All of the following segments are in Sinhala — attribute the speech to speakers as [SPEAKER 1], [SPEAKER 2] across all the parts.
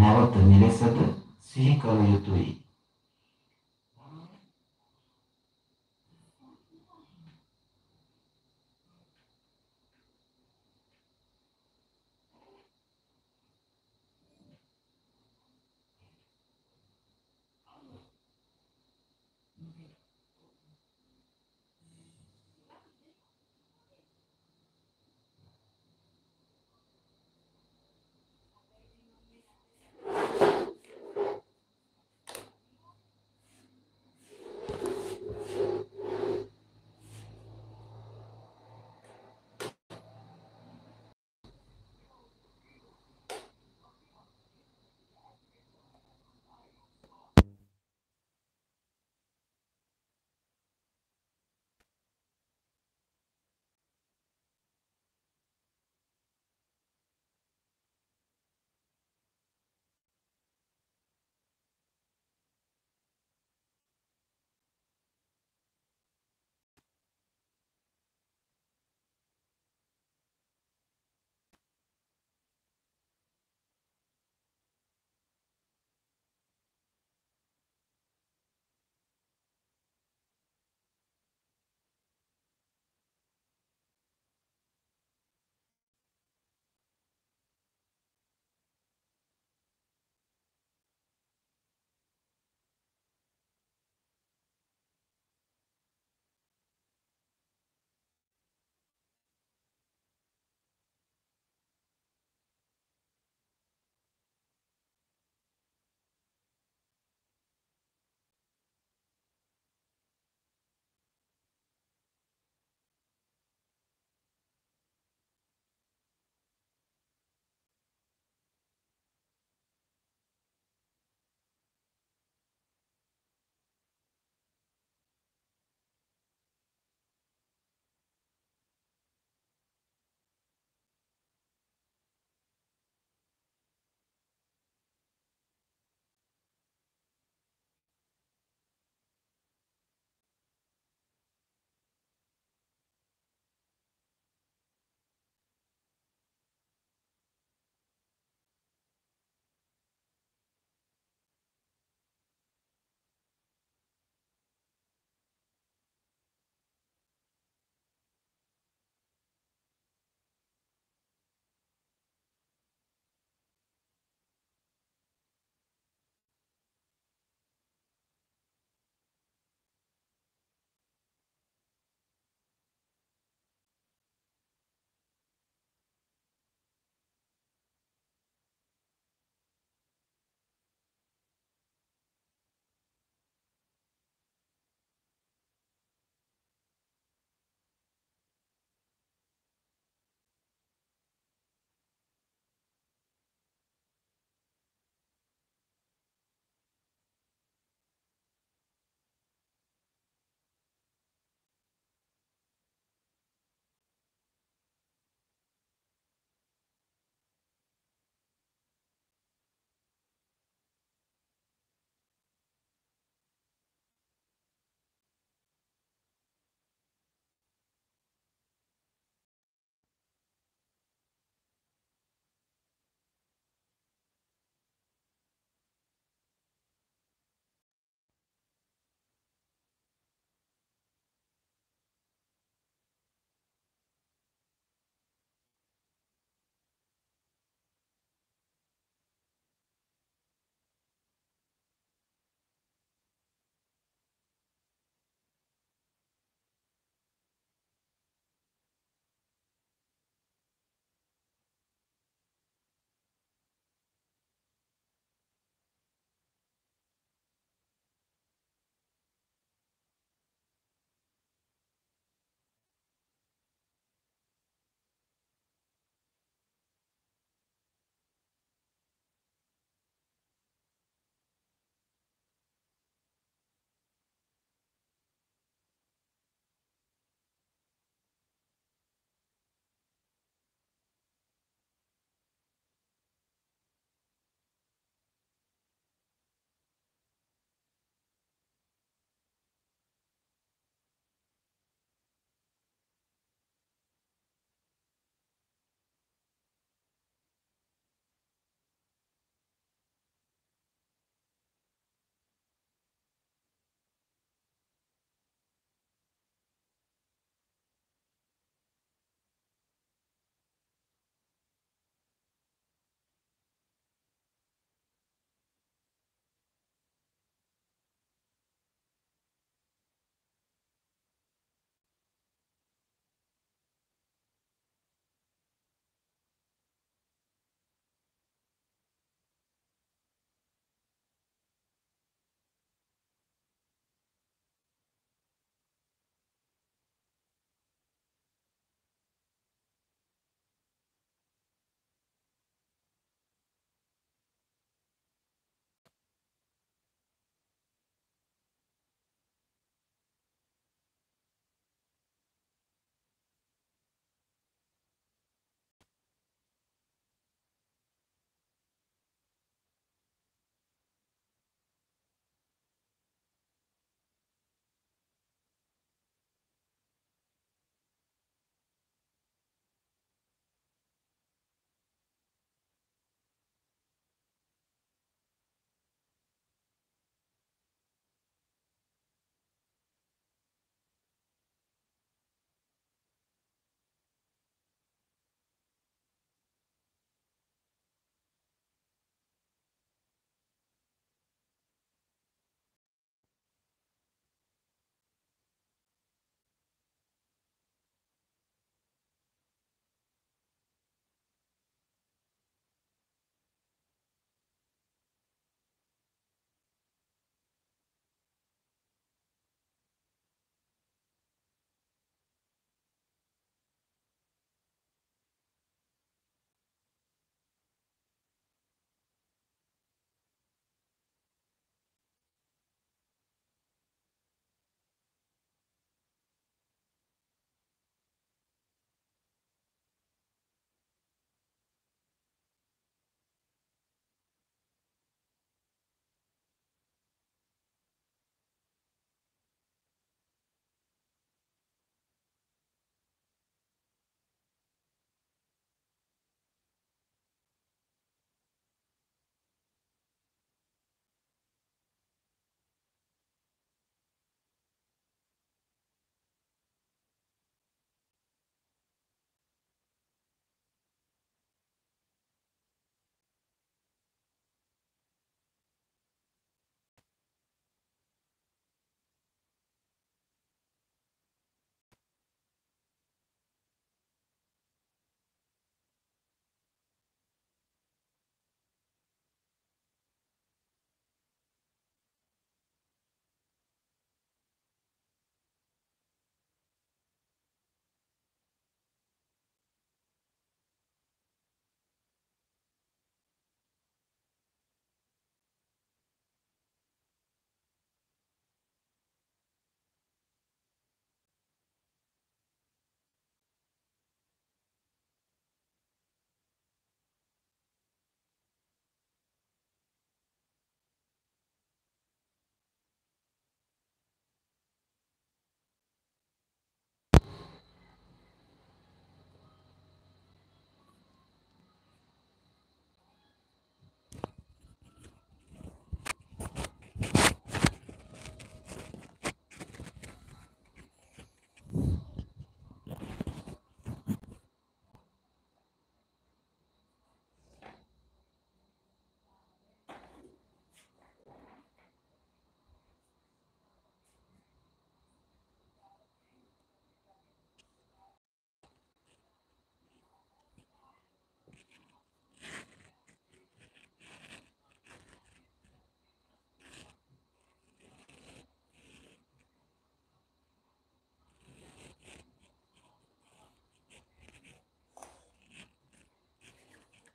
[SPEAKER 1] නැවත මෙලෙසට සිහි කළ යුතුයි.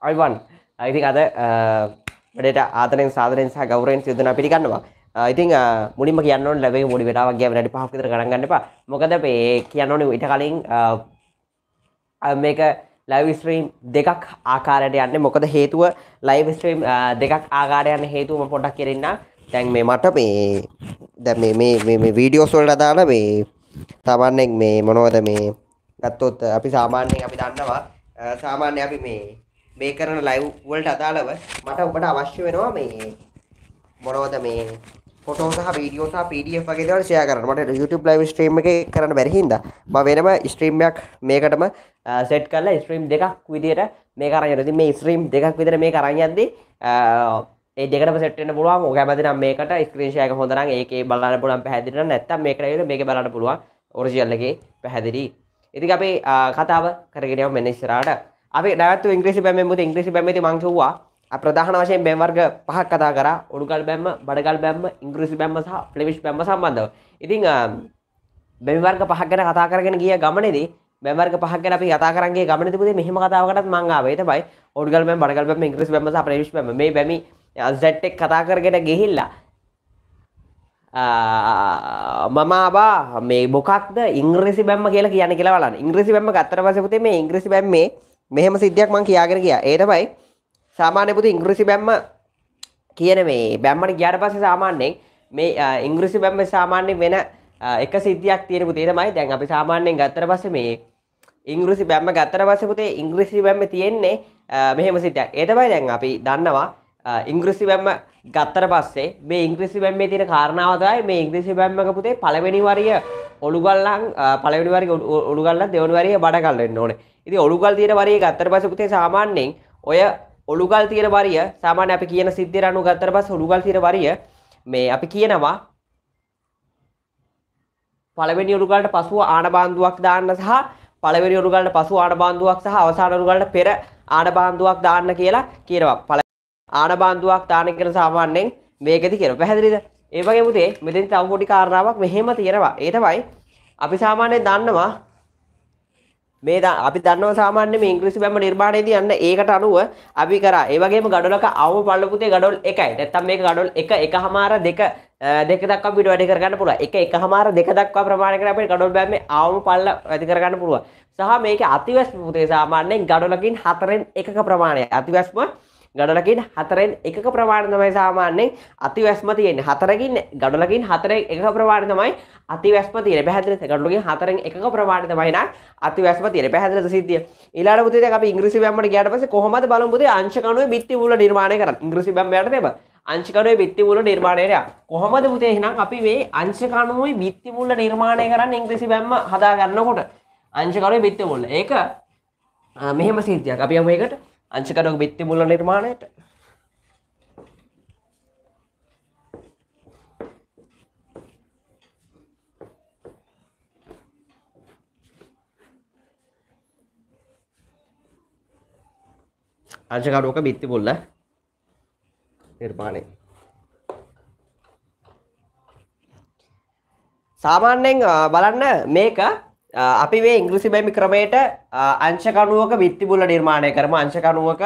[SPEAKER 1] අයිවන් අයිතින් අද uh, වැඩට ආතරෙන් සාදරෙන් සහ ගෞරයෙන් යුදනා පිළිගන්නවා ඉතින් uh, uh, මුලින්ම කියන්න ලැබේ මුඩි වෙලාවක් ගෑ වැඩි පහක් විතර ගණන් ගන්න එපා මොකද මේ කියන්න ඕනේ ඊට කලින් මේක ලයිව් ස්ට්‍රීම් දෙකක් ආකාරයට යන්නේ මොකද හේතුව ලයිව් ස්ට්‍රීම් දෙකක් ආකාරයට යන්න හේතුව මම පොඩ්ඩක් කියන්න දැන් මේ මට මේ දැන් මේ මේ මේ වීඩියෝස් වලට දාලා මේ තමන්ෙන් මේ මොනවද මේ ගත්තොත් අපි සාමාන්‍යයෙන් අපි දන්නවා සාමාන්‍ය අපි මේ මේ කරන ලයිව් වලට අදාළව මට ඔබට අවශ්‍ය වෙනවා මේ මොනවද මේ ෆොටෝ සහ වීඩියෝ සහ PDF වගේ දේවල් ෂෙයා කරන්න. මට YouTube live stream එකේ කරන්න බැරි හින්දා මම වෙනම stream එකක් මේකටම set කරලා stream දෙකක් විදියට මේක අරන් යනවා. ඉතින් මේ stream දෙකක් විදියට මේක අරන් යද්දී ඒ දෙකටම set වෙන්න පුළුවන්. ඔක හැමදේ නම් මේකට screen share එක හොඳ නම් ඒකේ බලන්න පුළුවන් පැහැදිලි නම් නැත්තම් මේකට ඇවිල්ලා මේකේ බලන්න පුළුවන්. original එකේ පැහැදිලි. ඉතින් අපි කතාව කරගෙන යමු මෙන්න ඉස්සරහට. අපි නැවත්තු ඉංග්‍රීසි බැම්මේ මුද ඉංග්‍රීසි බැම්මේදී මං කිව්වා ප්‍රධාන වශයෙන් බැම් වර්ග පහක් කතා කරා උඩුගල් බැම්ම බඩගල් බැම්ම ඉංග්‍රීසි බැම්ම සහ ෆ්ලෙමිෂ් බැම්ම සම්බන්ධව. ඉතින් බැම් වර්ග පහක් ගැන කතා කරගෙන ගිය ගමනේදී බැම් වර්ග පහක් ගැන අපි කතා කරන් ගිය ගමනේදී මුද මෙහෙම කතාවකටත් මං ආවේ තමයි උඩුගල් බැම් බඩගල් බැම් ඉංග්‍රීසි බැම්ම සහ ෆ්ලෙමිෂ් බැම්ම මේ බැමි Z එක කතා කරගෙන ගිහිල්ලා මම ආවා මේ මොකක්ද ඉංග්‍රීසි බැම්ම කියලා කියන්නේ කියලා බලන්න. ඉංග්‍රීසි බැම්ම ගත්තට පස්සේ පුතේ මේ ඉංග්‍රීසි බැම්මේ මෙහෙම සිද්ධියක් මං කියාගෙන කියා ඒ තමයි සාමාන්‍ය පුති ඉංග්‍රීසි බැම්ම කියන මේ බැම්මට ගියාට පස්සේ සාමාන්‍යයෙන් මේ ඉංග්‍රීසි බැම්ම සාමාන්‍ය වෙන එක සිද්ධියක් තියෙන පුතේ තමයි දැන් අපි සාමාන්‍යයෙන් ගත්තට පස්සේ මේ ඉංග්‍රීසි බැම්ම ගත්තට පස්සේ පුතේ ඉංග්‍රීසි බැම්ම තියෙන්නේ මෙහෙම සිද්ධියක්. ඒ තමයි දැන් අපි දන්නවා ඉංග්‍රීසි බැම්ම ගත්තට පස්සේ මේ ඉංග්‍රීසි බැම්මේ තියෙන කාරණාව තමයි මේ ඉංග්‍රීසි බැම්මක පුතේ පළවෙනි වරිය ඔලුගල්ලන් පළවෙනි වරිය ඔලුගල්ලන් දෙවෙනි වරිය බඩ ගන්න වෙන්න ඕනේ. ඉති ඔළුගල් තියෙන වරිය ගත්තර පස පුතේ සාමාන්‍යයෙන් ඔය ඔළුගල් තියෙන වරිය සාමාන්‍ය අපි කියන සිද්ධිය අනු ගත්තර පස ඔළුගල් තියෙන වරිය මේ අපි කියනවා පළවෙනි ඔළුගලට පසුව ආනබාන්දුවක් දාන්න සහ පළවෙනි ඔළුගලට පසුව ආනබාන්දුවක් සහ අවසාන ඔළුගලට පෙර ආනබාන්දුවක් දාන්න කියලා කියනවා පළ ආනබාන්දුවක් දාන කියලා සාමාන්‍යයෙන් මේකෙදි කියනවා පැහැදිලිද ඒ වගේ පුතේ මෙතෙන් තව පොඩි කාරණාවක් මෙහෙම තියෙනවා ඒ තමයි අපි සාමාන්‍යයෙන් දන්නවා මේ අපි දන්නව සාමාන්‍ය මේ ඉංග්‍රීසි බැම්ම නිර්මාණයේදී යන්න ඒකට අනුව අපි කරා. ඒ වගේම ගඩොලක අවම පල්ලපුතේ ගඩොල් එකයි. නැත්තම් මේක ගඩොල් එක එකමාර දෙක දෙක දක්වා අපිට වැඩි කරගන්න පුළුවන්. එක එකමාර දෙක දක්වා ප්‍රමාණය කරලා අපිට ගඩොල් බැම්මේ අවම පල්ල වැඩි කරගන්න පුළුවන්. සහ මේකේ අතිවැස්ම පුතේ සාමාන්‍යයෙන් ගඩොලකින් හතරෙන් එකක ප්‍රමාණය. අතිවැස්ම ගඩලකින් හතරෙන් එකක ප්‍රමාණ තමයි සාමාන්‍යයෙන් අති වැස්ම තියෙන්නේ හතරකින් ගඩලකින් හතරෙන් එක ප්‍රමාණ තමයි අති වැස්ම තියෙන පැහැදිලිද ගඩලකින් හතරෙන් එකක ප්‍රමාණ තමයි නම් අති වැස්ම තියෙන පැහැදිලිද සිද්ධිය ඊළඟ පුතේ දැන් අපි ඉංග්‍රීසි බැම්මට ගියාට පස්සේ කොහොමද බලමු පුතේ අංශ කණුවේ බිත්ති මූල නිර්මාණය කරන්නේ ඉංග්‍රීසි බැම්මයට නේද අංචිකනුවේ බිත්තිමුල නිර්මාණයට කොහොමද පුතේ එහෙනම් අපි මේ අංචිකනුවේ බිත්තිමුල නිර්මාණය කරන්න ඉංග්‍රීසි බැම්ම හදා ගන්නකොට අංචිකනුවේ බිත්තිමුල ඒක මෙහෙම සිද්ධියක් අපි යමු ඒකට අංශකඩක බිත්ති මුල නිර්මාණයට අංශකඩක බිත්ති මුල නිර්මාණය සාමාන්‍යයෙන් බලන්න මේක අපි මේ ඉංග්‍රිසි බැමි ක්‍රමයට අංශකණුවක බිත්තිබුල්ල නිර්මාණය කරම අංශකණුවක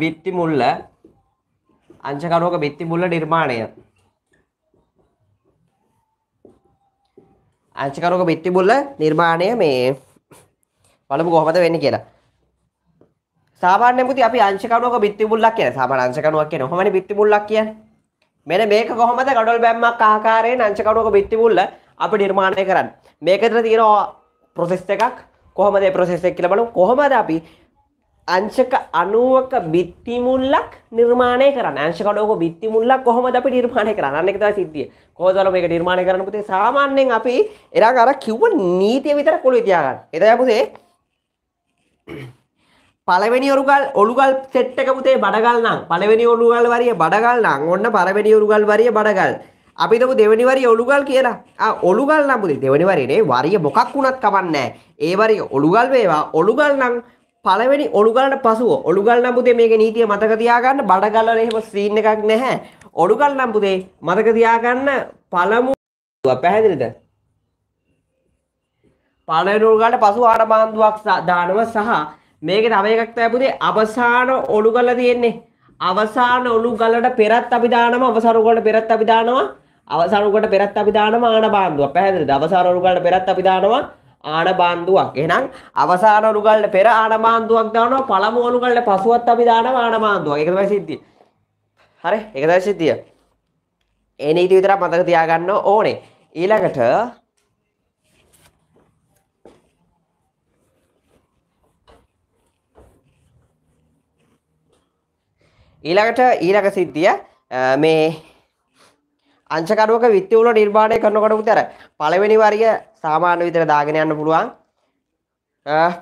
[SPEAKER 1] බිත්තිමුල්ල අංශකණුවක බිත්තිබුල්ල නිර්මාණය අංශකණුවක බිත්තිබුල්ල නිර්මාණය මේ බලමු කොහොමද වෙන්නේ කියලා සාමාන්‍යයෙන් පුතේ අපි අංශකණුවක බිත්තිබුල්ලක් කියන සාමාන්‍ය අංශකණුවක් කියන කොහොමනේ බිත්තිබුල්ලක් කියන්නේ මෙන්න මේක කොහොමද ගඩොල් බැම්මක් ආකාරයෙන් අංශකණුවක බිත්තිබුල්ල අපි නිර්මාණය කරන්නේ මේකතර තියෙනවා ප්‍රොසෙස් එකක් කොහොමද ප්‍රොසෙස් එක කියලා බලමු කොහොමද අපි අංශක 90ක බිත්ති මුල්ලක් නිර්මාණය කරන්නේ අංශක 90ක බිත්ති මුල්ලක් කොහොමද අපි නිර්මාණය කරන්නේ අන්න එක තමයි සිද්ධිය කොහොමද මේක නිර්මාණය කරන්න පුතේ සාමාන්‍යයෙන් අපි එරා අර කිව්ව නීතිය විතර කොළුවේ තියාගන්න එතකොට පුතේ පළවෙනි ඔරුගල් ඔළුගල් සෙට් එක පුතේ බඩගල් නම් පළවෙනි ඔළුගල් වරිය බඩගල් නම් ඔන්න පළවෙනි ඔරුගල් වරිය බඩගල් අපිතම දෙවනිවරි ඔළුගල් කියලා ඔළුගල් නමුදේ දෙවනිවරනේ වරිය මොකක් වුණත් කවන්නෑ ඒවරි ඔළුගල් වේවා ඔළුගල් නම් පළවෙනි ඔළුගලට පසුව ඔළුගල් නම්බුදේ මේක නීතිය මතක තියාගන්න බඩගල්වල එහෙම සීන් එකක් නැහැ ඔළුගල් නම්බුදේ මතක තියාගන්න පළමු පැහැදිලිද පළවෙනි ඔළුගලට පසුව ආඩ බාන්දුවක් දානවා සහ මේක තව එකක් තැබුදේ අවසාන ඔළුගල තියෙන්නේ අවසාන ඔළුගලට පෙරත් අපි දානවා අවසාන ඔළුගලට පෙරත් අපි දානවා අවසාන උරුකට පෙරත් අපි දානවා ආන බාන්දුවක්. පැහැදිලිද? අවසාන උරුකට පෙරත් අපි දානවා ආන බාන්දුවක්. එහෙනම් අවසාන උරුකට පෙර ආන බාන්දුවක් දානවා. පළමු උරුකට පසුවත් අපි දානවා ආන බාන්දුවක්. ඒක තමයි සිද්ධිය. හරි? ඒක තමයි සිද්ධිය. ඒ නීති විතරක් මතක තියාගන්න ඕනේ. ඊළඟට ඊළඟට ඊළඟ සිද්ධිය මේ අංශකරුවක විත්තිවල නිර්මාණය කරනකොට උතර පළවෙනි වරිය සාමාන්‍ය විතර දාගෙන යන්න පුළුවන්.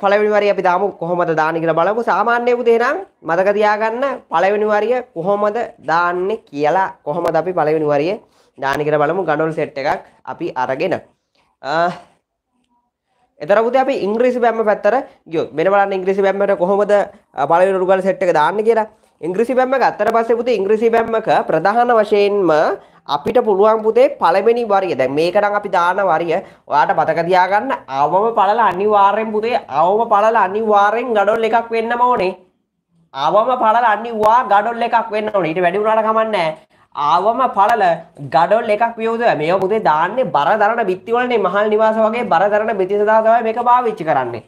[SPEAKER 1] පළවෙනි වරිය අපි දාමු කොහොමද දාන්නේ කියලා බලමු. සාමාන්‍ය පුතේ නම් මතක තියාගන්න පළවෙනි වරිය කොහොමද දාන්නේ කියලා කොහොමද අපි පළවෙනි වරිය දාන්නේ කියලා බලමු. ගඩොල් සෙට් එකක් අපි අරගෙන එතර පුතේ අපි ඉංග්‍රීසි බැම්ම පැත්තට ගියොත් මෙන්න බලන්න ඉංග්‍රීසි බැම්මට කොහොමද පළවෙනි රුගල් සෙට් එක දාන්නේ කියලා. ඉංග්‍රීසි බැම්මක අතර පස්සේ පුතේ ඉංග්‍රීසි බැම්මක ප්‍රධාන වශයෙන්ම අපිට පුළුවන් පුතේ පළවෙනි වරිය දැන් මේකනම් අපි දාන වරිය ඔයාට මතක තියාගන්න අවම පළල අනිවාර්යෙන් පුතේ අවම පළල අනිවාර්යෙන් ගඩොල් එකක් වෙන්නම ඕනේ අවම පළල අනිවා ගඩොල් එකක් වෙන්න ඕනේ ඊට වැඩි වුණාට කමක් නැහැ ආවම පළල ගඩොල් එකක් වියෝද මේ පුතේ දාන්නේ බර දරන බිත්ති වලනේ මහල් නිවාස වගේ බර දරන බිත්ති සදා තමයි මේක පාවිච්චි කරන්නේ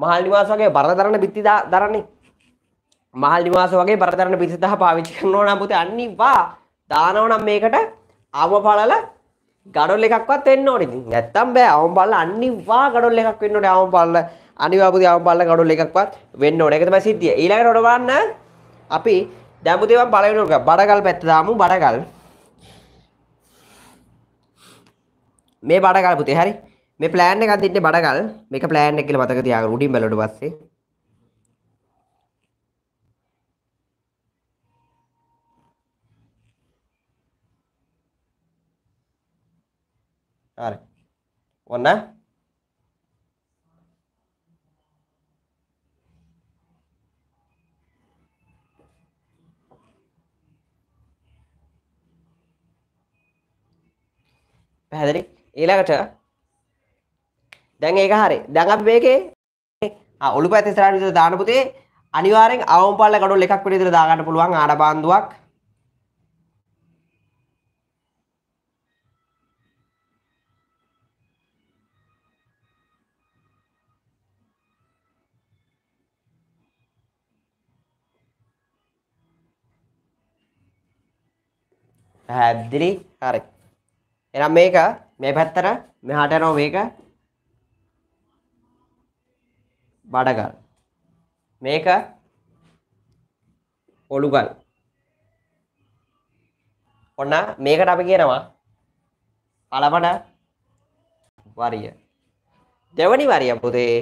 [SPEAKER 1] මහල් නිවාස වගේ බර දරන බිත්ති දරන්නේ මහල් නිවාස වගේ බර දරන බිත්ති සදා පාවිච්චි කරනවා නම් පුතේ අනිවා දානවනම් මේකට අවපලල ගඩොල් එකක්වත් වෙන්න ඕනේ ඉතින් නැත්තම් බෑ අවම බල්ල අනිවා ගඩොල් එකක් වෙන්න ඕනේ අවම බල්ල අනිවා පුතේ අවම බල්ල ගඩොල් එකක්වත් වෙන්න ඕනේ ඒක තමයි සිද්ධිය ඊළඟට ඔඩ බලන්න අපි දැන් පුතේ මම බලවෙන එක බඩගල් පැත්ත දාමු බඩගල් මේ බඩගල් පුතේ හරි මේ ප්ලෑන් එකක් දෙන්නේ බඩගල් මේක ප්ලෑන් එක කියලා මතක තියාගන්න උඩින් බැලුවට පස්සේ හරි. ඔන්න පැහැදිලි ඊළඟට දැන් ඒක හරි දැන් අපි මේකේ ඔලු පැත්තේ ඉස්සරහට දාන පුතේ අනිවාර්යෙන් අවම් පාළ ගඩොල් එකක් විතර දාගන්න පුළුවන් ආඩ බාන්දුවක් පැහැදිලි හරි එනම් මේක මේ පැත්තර මෙහාට නෝ මේක බඩගල් මේක ඔළුගල් ඔන්න මේකට අපි කියනවා පළමට වරිය දෙවනි වරිය පුතේ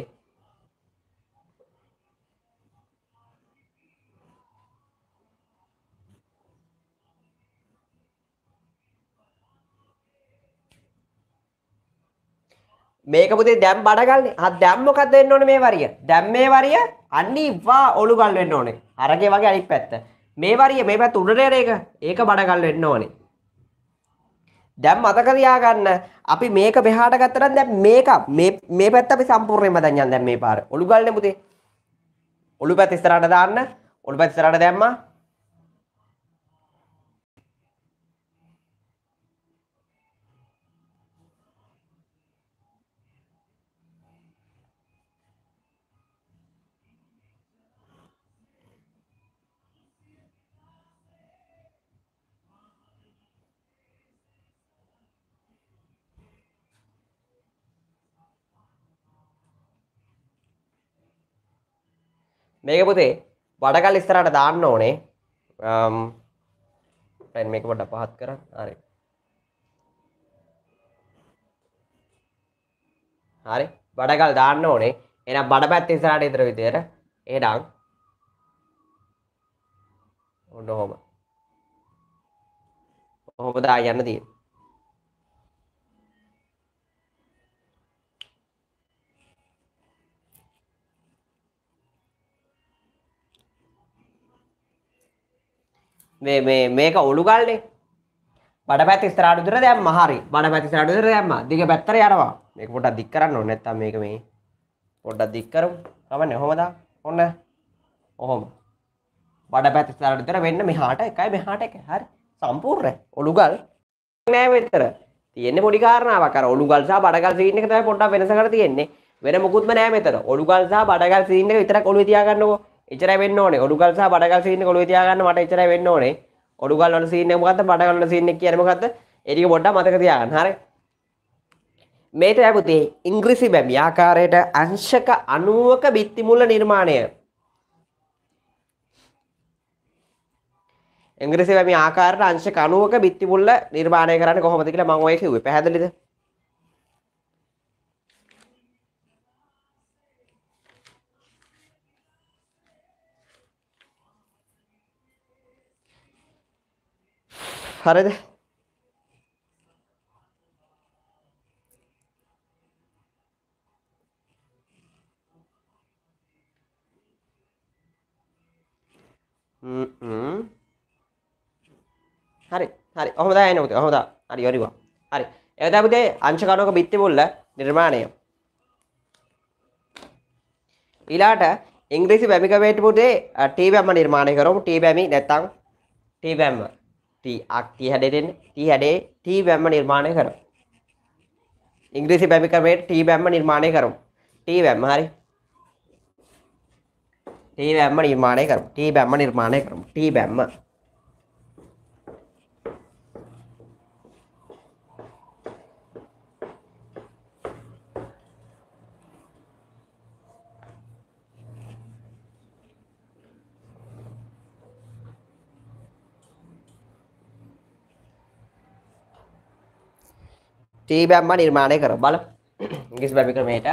[SPEAKER 1] මේක පුතේ දැම් බඩගල්න්නේ අ දැම්මොකක් දෙන්න ඕන මේ වරිය දැම් මේ වරිය අන්නිවා ඔළු ගල් වෙන්න ඕනේ අරගේ වගේ අනිත් පැත්ත මේ වරිය මේ පැත් උඩට ඒක ඒක බඩගල් වෙන්න ඕනේ දැම් මතක තියාගන්න අපි මේක මෙහාට ගත්තට දැන් මේක මේ මේ පැත්ත අපි සම්පූර්ණයෙන්ම දැන් යන දැන් මේ පාර ඔළු ගල්නේ පුතේ ඔළු පැත්ත ඉස්සරහට දාන්න ඔළු පැත්ත ඉස්සරහට දැම්මා මේක පුතේ වඩකල් ඉස්සරහට දාන්න ඕනේ පැන් මේක පොඩ්ඩක් පහත් කරන්න හරි හරි වඩකල් දාන්න ඕනේ එහෙනම් බඩ පැත්ත ඉස්සරහට ඉතර විදියට එහෙනම් ඔන්න ඔහොම ඔහොම දා යන්න තියෙන්නේ මේ මේක ඔලු ගල්ලේ බඩ පැති ස්තරාට දුර දැම් හරි බඩ පැති රට දුර දැම්ම දිග පැත්තර යනවා මේ පොට දික් කරන්න නැත්ත මේක මේ පොඩ්ඩක් දික්කරු ගමන් එහොමදා ඔන්න ඔහොම බඩ පැති ස්තරට දුර වෙන්න මෙහාට එකයි මෙහාට එක හරි සම්පූර්ණ ඔලුගල් නෑ වෙතර තියෙන්නේ පොඩි කාරණාවක් අර ඔලුගල් සහ බඩගල් සීන් එක තමයි පොඩ්ඩක් වෙනසකට තියෙන්නේ වෙන මොකුත්ම නෑ මෙතන ඔලුගල් සහ බඩගල් සීන් එක විතරක් ඔලුවේ තියාගන්නකෝ එචර වෙන්න ඕනේ ඔඩුගල් සහ බඩගල් සීන් එක ඔළුවේ තියාගන්න මට එචර වෙන්න ඕනේ ඔඩුගල් වල සීන් එක මොකද්ද බඩගල් වල සීන් එක කියන්නේ මොකද්ද ඒක පොඩ්ඩක් මතක තියාගන්න හරි මේ තමයි පුතේ ඉංග්‍රීසි බැමි ආකාරයට අංශක 90ක බිත්ති මුල නිර්මාණය ඉංග්‍රීසි බැමි ආකාරයට අංශක 90ක බිත්ති මුල නිර්මාණය කරන්නේ කොහොමද කියලා මම ඔය කිව්වේ පැහැදිලිද හරිද? හරි හරි හොමද යනකත හොද හරි යොරිවා හරි එතපුතේ අංශකරුවක බිත්ති බොල්ල නිර්මාණය ඊලාට ඉංග්‍රීසි බැමි කවේට පුතේ ටී බැම්ම නිර්මාණය කරමු ටී බැමි නැත්තම් ටී බැම්ම ටී අක් ටී හැඩයට එන්නේ ටී හැඩේ ටී බැම්ම නිර්මාණය කරමු ඉංග්‍රීසි බැමි ක්‍රමයට ටී බැම්ම නිර්මාණය කරමු ටී බැම්ම හරි ටී බැම්ම නිර්මාණය කරමු ටී බැම්ම නිර්මාණය කරමු ටී බැම්ම ටීබැම්ම නිර්මාණය කර බල ඉගිස් බැබි ක්‍රමයට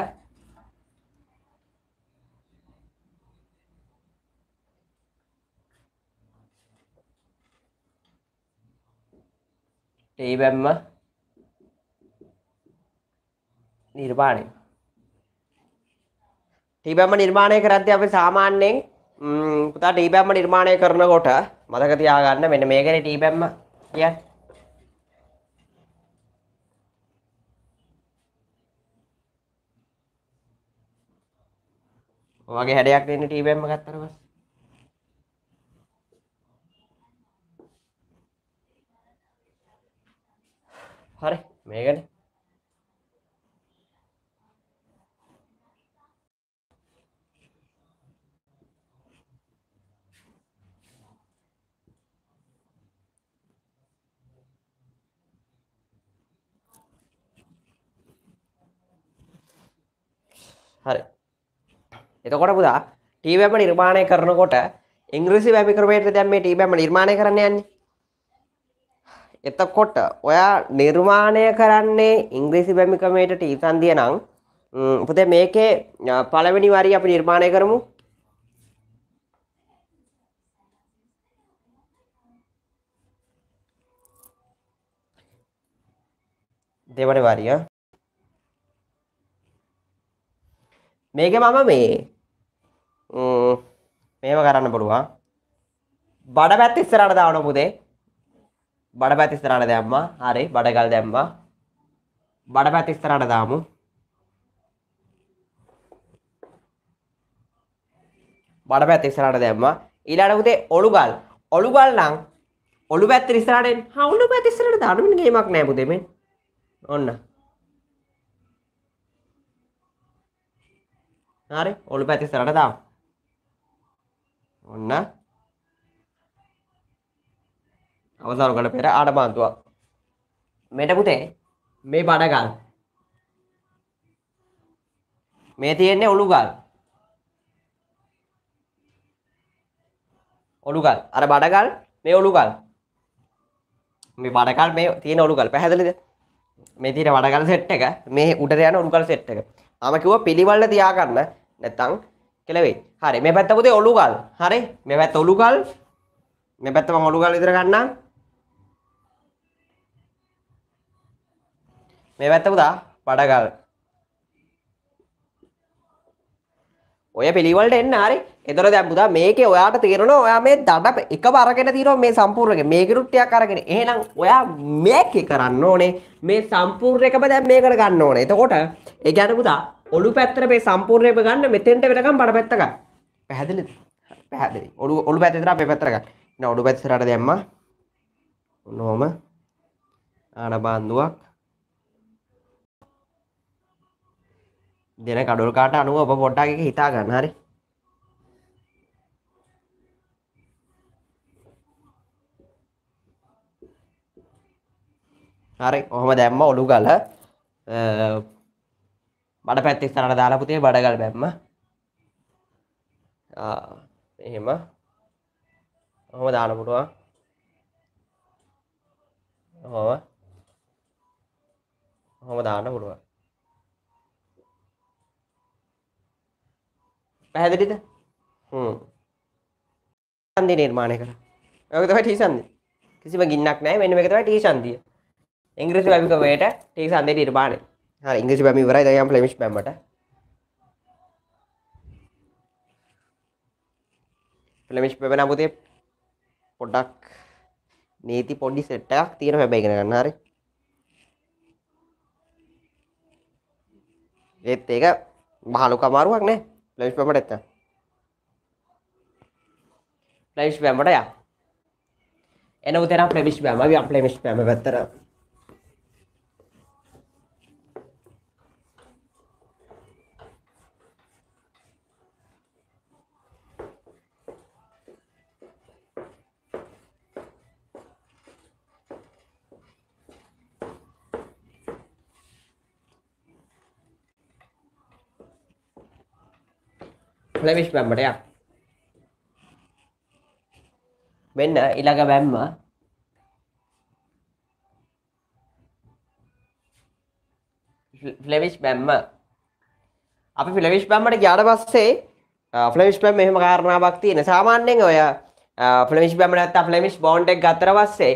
[SPEAKER 1] ටීබැම්ම නිර්මාණය ටීබැම්ම නිර්මාණය කරද්දී අපි සාමාන්‍යයෙන් පුතා ටීබැම්ම නිර්මාණය කරනකොට මතක තියාගන්න මෙන්න මේකනේ ටීබැම්ම කියන්නේ වගේ හැඩයක් දෙන්න ටීබෑම්ම ගත්තර පස්සේ හරි මේකන හරි එතකොට පුදා ටීබැම නිර්මාණය කරනකොට ඉංග්‍රීසි වැපික්‍රමේට දැම් මේ ටීබැම නිර්මාණය කරන්න යන්නේ එතකොට ඔයා නිර්මාණය කරන්නේ ඉංග්‍රීසි බැමිකමේට ටීතන්දිය නං උපතේ මේකේ පළවෙනි වරි අපි නිර්මාණය කරමු දෙවන වරිය මේක මම මේ මේම කරන්න පුළුවන් බඩ පැත් ඉස්සරට දාවන පුදේ බඩ පැත් ඉස්සරට දැම්ම හරි බඩගල් දැම්ම බඩ පැත් ඉස්සරට දාමු බඩ පැත් ඉස්සරට දැම්ම ඊළඟ පුතේ ඔළුගල් ඔළුගල් නම් ඔළු පැත්ත ඉස්සරහට හා ඔළු පැත්ත ඉස්සරහට දාන්න ගේමක් නෑ පුතේ මේ ඔන්න හරි ඔළු පැත්ත ඉස්සරහට දාමු ඔන්න අවසානකට පෙර ආඩපාන්තුවක් මෙට පුතේ මේ බඩගල් මේ තියෙන්නේ ඔළුගල් ඔළුගල් අර බඩගල් මේ ඔළුගල් මේ බඩගල් මේ තියෙන ඔළුගල් පැහැදිලිද මේ තියෙන බඩගල් සෙට් එක මේ උඩට යන ඔළුගල් සෙට් එක මම කිව්වා පිළිවල්ල තියාගන්න නැත්නම් කෙලවෙයි හරි මේ පැත්ත පුතේ ඔලුකල් හරි මේ පැත්ත ඔලුකල් මේ පැත්ත මම ඔලුකල් විතර ගන්නම් මේ පැත්ත පුතා බඩගල් ඔය පිළිවලට එන්න හරි එතකොට දැන් පුතා මේකේ ඔයාට තේරෙනවා ඔයා මේ දඩ එක වරගෙන තියෙනවා මේ සම්පූර්ණක මේ කිරුට්ටියක් අරගෙන එහෙනම් ඔයා මේකේ කරන්න ඕනේ මේ සම්පූර්ණ එකම දැන් මේකට ගන්න ඕනේ එතකොට ඒ කියන්නේ පුතා ඔලු පැත්තර මේ සම්පූර්ණයම ගන්න මෙතෙන්ට වෙනකම් බඩ පැත්ත ගන්න. පැහැදිලිද? පැහැදිලි. ඔලු ඔලු පැත්ත විතර අපේ පැත්තට ගන්න. ඊන ඔලු පැත්ත ඉස්සරහට දැම්මා. ඔන්නෝම ආන බාන්දුවක් දෙන කඩොල් කාට අනුව ඔබ පොඩ්ඩක් එක හිතා ගන්න හරි. හරි ඔහොම දැම්ම ඔලු ගල බඩ පැත්තිස් තනට දාලපුතේ බඩගල් බැම්ම එහෙම හොම දාලපුටවා හොම හොම දාන්න පුළුවන් පැහැදිලිද සන්දි නිර්මාණය කර ඔකතමයි ටීසන්දි කිසිම ගින්නක් නෑ මෙන්න එකතමයි ටීසන්දිය ඉංග්‍රීසි වැබිකවයට ටීසන්දේ නිර්මාණය ඉංග්‍රීසි බැම ඉවරයි දයම් ෆ්ලෙමිෂ් බැමට ෆ්ලෙමිෂ් බැම නමුතේ පොඩ්ඩක් නීති පොඩි සෙට් එකක් තියෙන හැබැයි ඉගෙන ගන්න හරි ඒත් ඒක මහලුක අමාරුවක් නේ ෆ්ලෙමිෂ් බැමට එත්ත ෆ්ලෙමිෂ් බැමට යා එන උතේනම් ෆ්ලෙමිෂ් බැම අපි ෆ්ලෙමිෂ් බැම පැත්තට ෆ්ලෙමිෂ් බැම්මට යක් වෙන්න ඉළඟ බැම්ම ෆ්ලෙමිෂ් බැම්ම අපි ෆිලමිෂ් බැම්මට ගාඩ පස්සේ ෆ්ලමිෂ් පැම් මෙහම කාරණාවක් තියෙන සාමාන්‍යෙන් ඔය ෆලමිෂ් බැමට ෆලමිෂ් බෝන්්ඩක් ගතර වස්සේ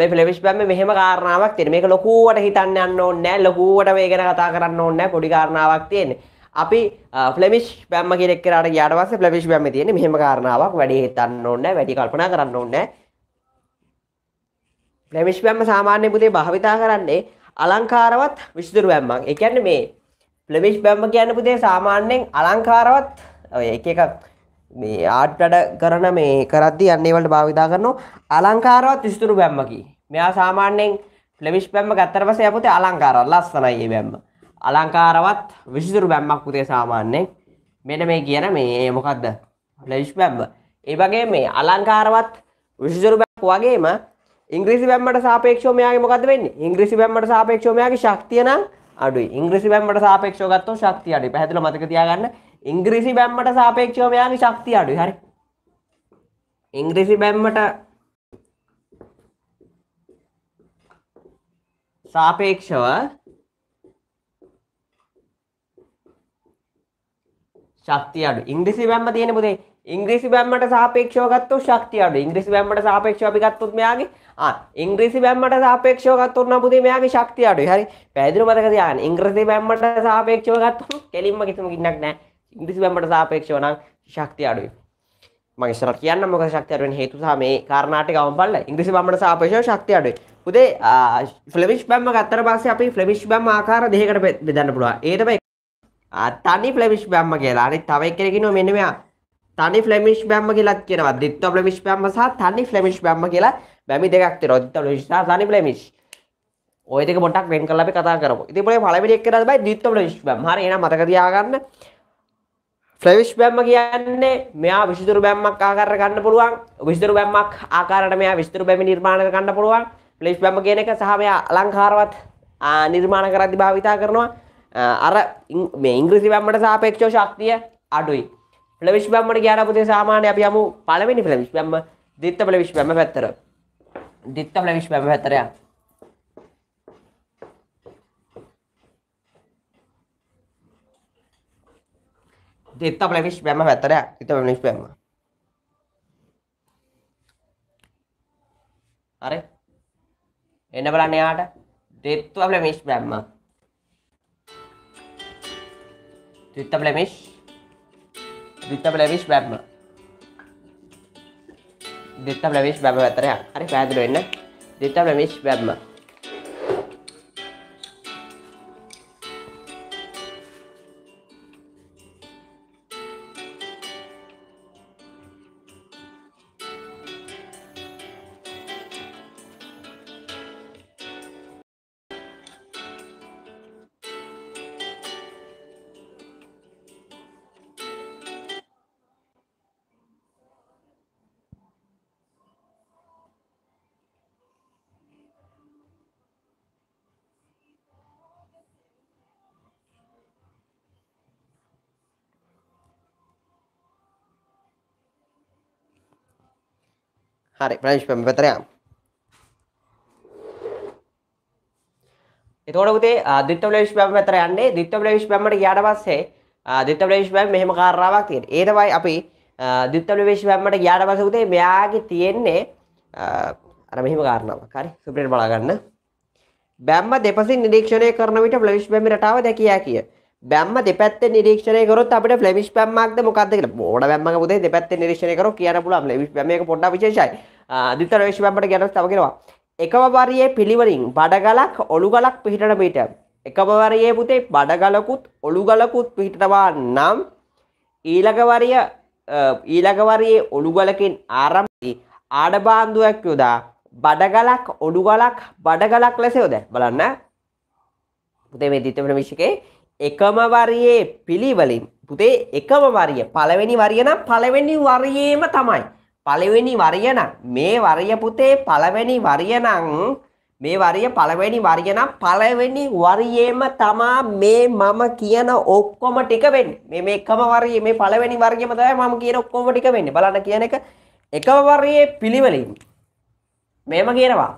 [SPEAKER 1] මේ ෆිලමිස් බැම මෙහෙම කාරණාවක් තියෙන මේක ලොකුවට හිතන්න ඕන්න නෑ ලොකුවට මේ ගැන කතා කරන්න ඕන්න පොඩි කාරණාවක් තියෙන්නේ අපි ෆලමිෂ් පැම කෙනෙක්රට යාටවස ෆලමිෂ් පැම තියෙන මෙහම කාරණාවක් වැඩි හිතන්න ඕන්න වැඩි කල්පනා කරන්න ඕන්න ෆලමිෂ් පැම සාමාන්‍ය පුතේ භාවිතා කරන්නේ අලංකාරවත් විශදුර පැම්මක් එකන්න මේ ෆලමිෂ් පැම්ම කියන්න පුතේ සාමාන්‍යෙන් අලංකාරවත් ඔය එක එකක් මේ ආට් වැඩ කරන මේ කරද්දි යන්නේ වලට භාවිතා කරනවා අලංකාරවත් විස්තුරු බැම්මකි මෙයා සාමාන්‍යයෙන් ෆ්ලමිෂ් බැම්ම ගත්තර පස්සේ අපතේ අලංකාරවත් ලස්සනයි මේ බැම්ම අලංකාරවත් විසිතුරු බැම්මක් පුතේ සාමාන්‍යෙන් මෙන මේ කියන මේ මොකක්ද ලවිශ් බැම්බ ඒ වගේ මේ අලංකාරවත් විසිතුරු බැක් වගේම ඉංග්‍රීසි බැම්මට සාපේක්ෂෝ මෙයාගේ මොකද වෙන්නේ ඉංග්‍රීසි බැම්මට සාපේක්ෂෝ මෙයාගේ ශක්තිය නම් අඩුයි ඉංග්‍රීසි බැම්මට සාපේක්ෂව ගත්තොත් ශක්තිය අඩුයි පැහැදිලිව මතක තියාගන්න ඉංග්‍රීසි බැම්මට සාපේක්ෂව මෙයාගේ ශක්තිය අඩුයි හරි ඉංග්‍රීසි බැම්මට සාපේක්ෂව ශක්තිය අඩු ඉංග්‍රීසි බැම්ම තියෙන පුතේ ඉංග්‍රීසි බැම්මට සාපේක්ෂව ගත්තොත් ශක්තිය අඩු ඉංග්‍රීසි බැම්මට සාපේක්ෂව අපි ගත්තොත් මෙයාගේ ආ ඉංග්‍රීසි බැම්මට සාපේක්ෂව ගත්තොත් නම් පුතේ මෙයාගේ ශක්තිය අඩුයි හරි පැහැදිලිව මතක තියාගන්න ඉංග්‍රීසි බැම්මට සාපේක්ෂව ගත්තොත් කෙලින්ම කිසිම ගින්නක් නැහැ ඉංග්‍රීසි බැම්මට සාපේක්ෂව නම් ශක්තිය අඩුයි මම ඉස්සරහ කියන්න මොකද ශක්තිය අඩු වෙන හේතු සහ මේ කාරණා ටික අවම බලලා ඉංග්‍රීසි බැම්මට සාපේක්ෂව ශක්තිය අඩුයි පුතේ ෆ්ලෙමිෂ් බැම්ම ගත්තට පස්සේ අපි ෆ්ලෙමිෂ් බැම්ම ආකාර දෙකකට බෙදන්න පුළුවන් ඒ තමයි තනි ෆ්ලමිෂ් බැම්ම කියලා අනි තවයි කෙරෙකින මෙනමයා තනි ෆ්ලමිෂ් බැම්ම කියලත් කියනවා දිත්ත ්ලමිෂ් බැම්ම සහ තනි ෆ්ලමිෂ් බැම්ම කියලා බැමි දෙකක්ති රොත්ත ලිශා තනි ්ලමිෂ් ඔයක ොටක් වෙන් කලි කතා කර තිබේ පලමිෙක් කර බයි දිත්ත ලිෂ් බැම් හර එන මතකතියාගන්න ෆ්ලවිෂ් බැම්ම කියන්නේ මෙයා විසිතුරු බැම්මක් ආකාර ගන්න පුළුවන් විස්තුරු බැම්මක් ආකාරට මෙයා විස්තුරු බැමි නිර්මාණ ගන්න පුළුවන් ලිෂ් බැම කියන එක සහමයා අලංකාරවත් නිර්මාණ කරදි භාවිතා කරනවා අර මේ ඉංග්‍රිසි බැම්මට සාපේක්ෂෝ ශක්තිය අඩුයි පලවිශ් බැම්මට ගයානපුතේ සාමාන්‍ය අපි යමු පළවෙනි පලවිශ් බැම්ම දිත්ත පලවිශ් බැම පැත්තර දිත්ත පලවිශ් බැම පැත්තරය දිත්ත පලවිශ් බැම පැත්තරය දිත්ත පලවිශ් බැම්ම හරි එන්න බලන්න එයාට දෙත්තු අපල මිස් බැම්ම ද්විත්ත පලමිෂ් ද්විත්ත පලවිශ් බැබ්ම ද්විත්ත පලවිශ් බැබ අතරයක් හරි පැදිලවෙන්න ද්විත්ත පලමිෂ් බැබ්ම හරි ප්‍රංශපම පැතරයම් එතකොට පුතේ ද්විත්ව ප්‍රවේශ බැම් පැතර යන්නේ ද්විත්ව ප්‍රවේශ බැම්මට ගියාට පස්සේ ද්විත්ව ප්‍රවේශ බැම් මෙහෙම කාරණාවක් තියෙනවා ඒ තමයි අපි ද්විත්ව ප්‍රවේශ බැම්මට ගියාට පස්සේ පුතේ මෙයාගේ තියෙන්නේ අර මෙහෙම කාරණාවක් හරි සුපිරිට බලා ගන්න බැම්ම දෙපසින් නිරීක්ෂණය කරන විට ප්‍රවේශ බැම්මේ රටාව දැකිය හැකියි බැම්ම දෙපැත්ත නිරීක්ෂණය කරොත් අපිට ෆ්ලෙමිෂ් බැම්මක්ද මොකක්ද කියලා මෝඩ බැම්මක පුතේ දෙපැත්ත නිරීක්ෂණය කරොත් කියන්න පුළුවන් ෆ්ලෙමිෂ් බැම්ම එක පොඩ්ඩක් විශේෂයි. අදිත ෆ්ලෙමිෂ් බැම්මට කියනස් තව කියනවා. එකම වරියේ පිළිවරින් බඩගලක් ඔලුගලක් පිහිටන පිට. එකම වරියේ පුතේ බඩගලකුත් ඔලුගලකුත් පිහිටනවා නම් ඊළඟ වරිය ඊළඟ වරියේ ඔලුගලකින් ආරම්භ ආඩබාන්දුවක් යොදා බඩගලක් ඔඩුගලක් බඩගලක් ලෙස යොද බලන්න පුතේ මේ දිත්ත ෆ්ලෙමිෂ් එකේ එකම වරියේ පිළිවලින් පුතේ එකම වරිය පළවෙනි වරිය නම් පළවෙනි වරියේම තමයි. පළවෙනි වරිය නම් මේ වරිය පුතේ පළවෙනි වරිය නම් මේ වරිය පළවෙනි වරිය නම් පළවෙනි වරියේම තමා මේ මම කියන ඔක්කොම ටික වෙන්නේ. මේ මේ එකම වරියේ මේ පළවෙනි වරියම තමයි මම කියන ඔක්කොම ටික වෙන්නේ. බලන්න කියන එක එකම වරියේ පිළිවෙලින්. මෙහෙම කියනවා.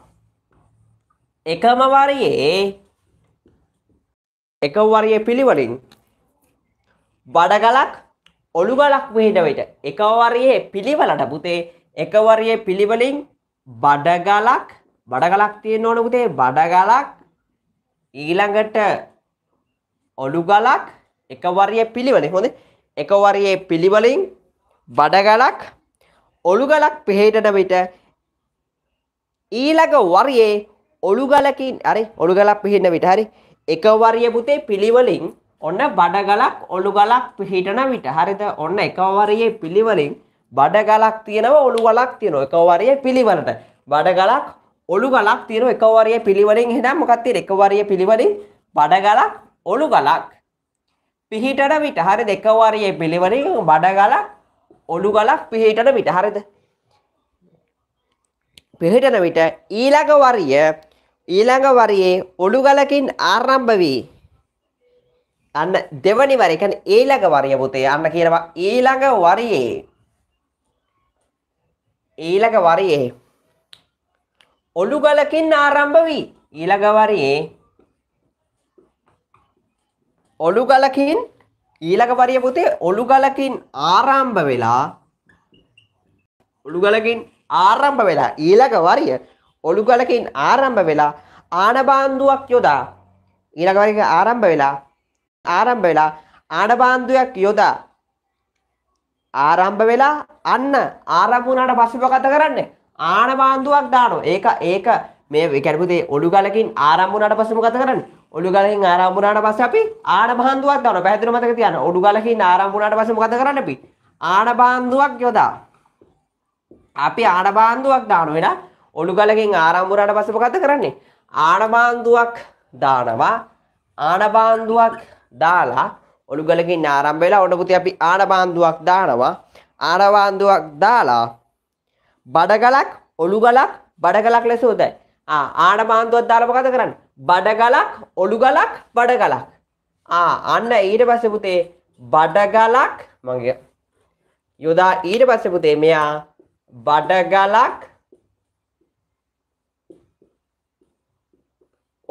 [SPEAKER 1] එකම වරියේ එකවරිය පිළිවලින් බඩගලක් ඔළුගලක් වේන විට එකවරියේ පිළිවලට පුතේ එකවරියේ පිළිවලින් බඩගලක් බඩගලක් තියෙන්න ඕන පුතේ බඩගලක් ඊළඟට ඔළුගලක් එකවරියේ පිළිවලින් හොඳේ එකවරියේ පිළිවලින් බඩගලක් ඔළුගලක් පිහිටන විට ඊළඟ වරියේ ඔළුගලකින් හරි ඔළුගලක් පිහින්න විට හරි එකවරිය පුතේ පිළිවලින් ඔන්න බඩගලක් ඔළු ගලක් පිහිටන විට හරිද ඔන්න එකවරියේ පිළිවලින් බඩගලක් තියෙනව ඔළු ගලක් තියෙනවා එකවරියේ පිළිවලට බඩගලක් ඔළු ගලක් තියෙනවා එකවරියේ පිළිවලින් එහෙනම් මොකක්ද තියෙන්නේ එකවරියේ පිළිවලින් බඩගලක් ඔළු ගලක් පිහිටන විට හරිද එකවරියේ පිළිවලින් බඩගලක් ඔළු ගලක් පිහිටන විට හරිද පිහිටන විට ඊළඟ වරිය ඊළඟ වරයේ ඔළුගලකින් ආරම්භ වී අන්න දෙවනි වරේ කියන්නේ ඊළඟ වරය පුතේ අන්න කියනවා ඊළඟ වරයේ ඊළඟ වරයේ ඔළුගලකින් ආරම්භ වී ඊළඟ වරයේ ඔළුගලකින් ඊළඟ වරිය පුතේ ඔළුගලකින් ආරම්භ වෙලා ඔළුගලකින් ආරම්භ වෙලා ඊළඟ වරිය ඔළුගලකින් ආරම්භ වෙලා ආනබාන්දුවක් යොදා ඊළඟවරක ආරම්භ වෙලා ආරම්භ වෙලා ආනබාන්දුවක් යොදා ආරම්භ වෙලා අන්න ආරම්භ වුණාට පස්සේ මොකද කරන්නේ ආනබාන්දුවක් දානවා ඒක ඒක මේ කැරපුතේ ඔළුගලකින් ආරම්භ වුණාට පස්සේ මොකද කරන්නේ ඔළුගලකින් ආරම්භ වුණාට පස්සේ අපි ආනබාන්දුවක් දානවා පැහැදිලිව මතක තියාගන්න ඔළුගලකින් ආරම්භ වුණාට පස්සේ මොකද කරන්නේ අපි ආනබාන්දුවක් යොදා අපි ආනබාන්දුවක් දානවා එහෙනම් ඔලු ගලකින් ආරම්භුරාට පස්සේ මොකද කරන්නේ? ආනබාන්දුවක් දානවා. ආනබාන්දුවක් දාලා ඔලු ගලකින් ආරම්භ වෙලා ඔන්න පුතේ අපි ආනබාන්දුවක් දානවා. ආනබාන්දුවක් දාලා බඩගලක් ඔලු ගලක් බඩගලක් ලෙස උදයි. ආ ආනබාන්දුවක් දාලා මොකද කරන්නේ? බඩගලක් ඔලු ගලක් බඩගලක්. ආ අන්න ඊට පස්සේ පුතේ බඩගලක් මගේ යොදා ඊට පස්සේ පුතේ මෙයා බඩගලක්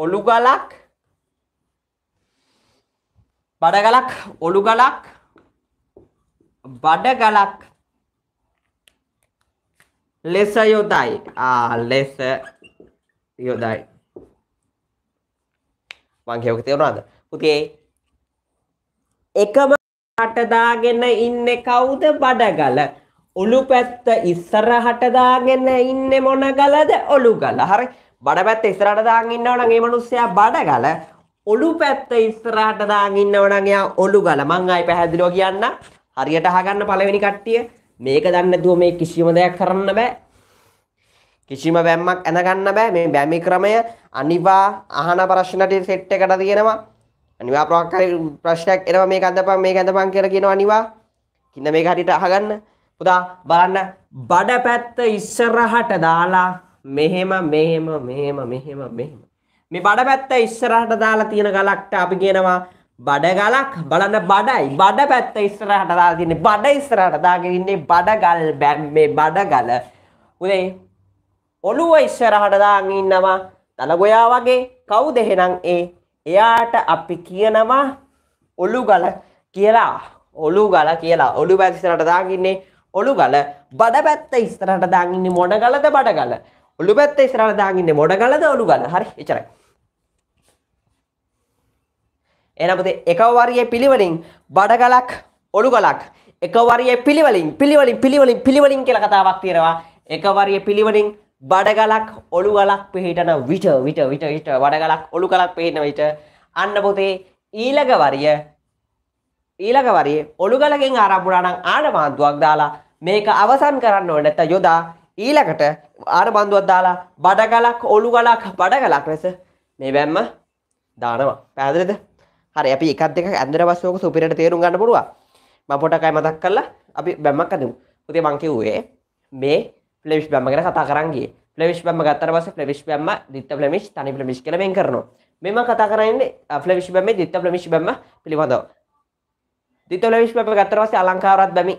[SPEAKER 1] ඔලු ගලක් බඩගලක් ඔලු ගලක් බඩගලක් ලෙස යොදයි ලෙස යොදයි මංකයෝක තේරුණාද පුතිේ එකම හටදාගෙන ඉන්න කවුද බඩගල ඔලු පැත්ත ඉස්සර හටදාගෙන ඉන්න මොනගලද ඔලු ගල හරි බඩ පැත්ත ඉස්සරහට දාගෙන ඉන්නවනම් ඒ මිනිස්සයා බඩගල ඔළු පැත්ත ඉස්සරහට දාගෙන ඉන්නවනම් එයා ඔළු ගල මං ආයි පැහැදිලිව කියන්න හරියට අහගන්න පළවෙනි කට්ටිය මේක දන්නේ නැතුව මේ කිසිම දෙයක් කරන්න බෑ කිසිම බැම්මක් ඇඳගන්න බෑ මේ බැමි ක්‍රමය අනිවා අහන ප්‍රශ්නට සෙට් එකට තියෙනවා අනිවා ප්‍රොක්කරි ප්‍රශ්නයක් එනවා මේක අඳපන් මේක අඳපන් කියලා කියනවා අනිවා කින්න මේක හරියට අහගන්න පුතා බලන්න බඩ පැත්ත ඉස්සරහට දාලා මෙහෙම මෙහෙම මෙහෙම මෙහෙම මෙහෙම මේ බඩ පැත්ත ඉස්සරහට දාලා තියෙන ගලක්ට අපි කියනවා බඩ ගලක් බලන්න බඩයි බඩ පැත්ත ඉස්සරහට දාලා තියෙන්නේ බඩ ඉස්සරහට දාගෙන ඉන්නේ බඩගල් බැම්මේ බඩගල උදේ ඔළුව ඉස්සරහට දාගෙන ඉන්නවා තලගොයා වගේ කවුද එහෙනම් ඒ එයාට අපි කියනවා ඔලු ගල කියලා ඔලු ගල කියලා ඔලු පැත්ත ඉස්සරහට දාගෙන ඉන්නේ ඔලු ගල බඩ පැත්ත ඉස්සරහට දාගෙන ඉන්නේ මොන ගලද බඩ ගල ඔලු පැත්ත ඉස්සරහට දාගෙන ඉන්නේ මොඩ ගලද ඔලු ගල. හරි එච්චරයි. එහෙනම් පුතේ එක වරියේ පිළිවෙලින් බඩ ගලක් ඔලු ගලක් එක වරියේ පිළිවෙලින් පිළිවෙලින් පිළිවෙලින් පිළිවෙලින් කියලා කතාවක් තියෙනවා. එක වරියේ පිළිවෙලින් බඩ ගලක් ඔලු ගලක් පිහිටන විට විට විට විට බඩ ගලක් ඔලු ගලක් පිහිටන විට අන්න පුතේ ඊළඟ වරිය ඊළඟ වරියේ ඔලු ගලකින් ආරම්භ වුණා නම් ආඩ මාන්තුවක් දාලා මේක අවසන් කරන්න ඕනේ නැත්නම් යොදා ඊලකට ආර බන්දුවත් දාලා බඩගලක් ඔලු ගලක් බඩගලක් ලෙස මේ බැම්ම දානවා පැදිරිද හරි අපි එකක් දෙක ඇදර වස්සෝක සුපිරට තේරුම් ගන්න පුරුව ම පොටකයි මතක් කරලා අපි බැම්මක් අදමු පුතේ මංකිවූයේ මේ පලවිශ් බැම්ම ගැන කතා කරන්ගේ පලවිශ් බැම ගත්තර වස පලවිශ් බැම්ම දිත්ත පලමිශ් තනි පලමිශ් කලෙන් කරනවා මෙම කතා කරන්නේ පලවිශ් බැම දිත්ත පලමිශ් බැම පිළිබඳව දිත ලවිශ් බැම ගත්තර වස අලංකාරත් බැමි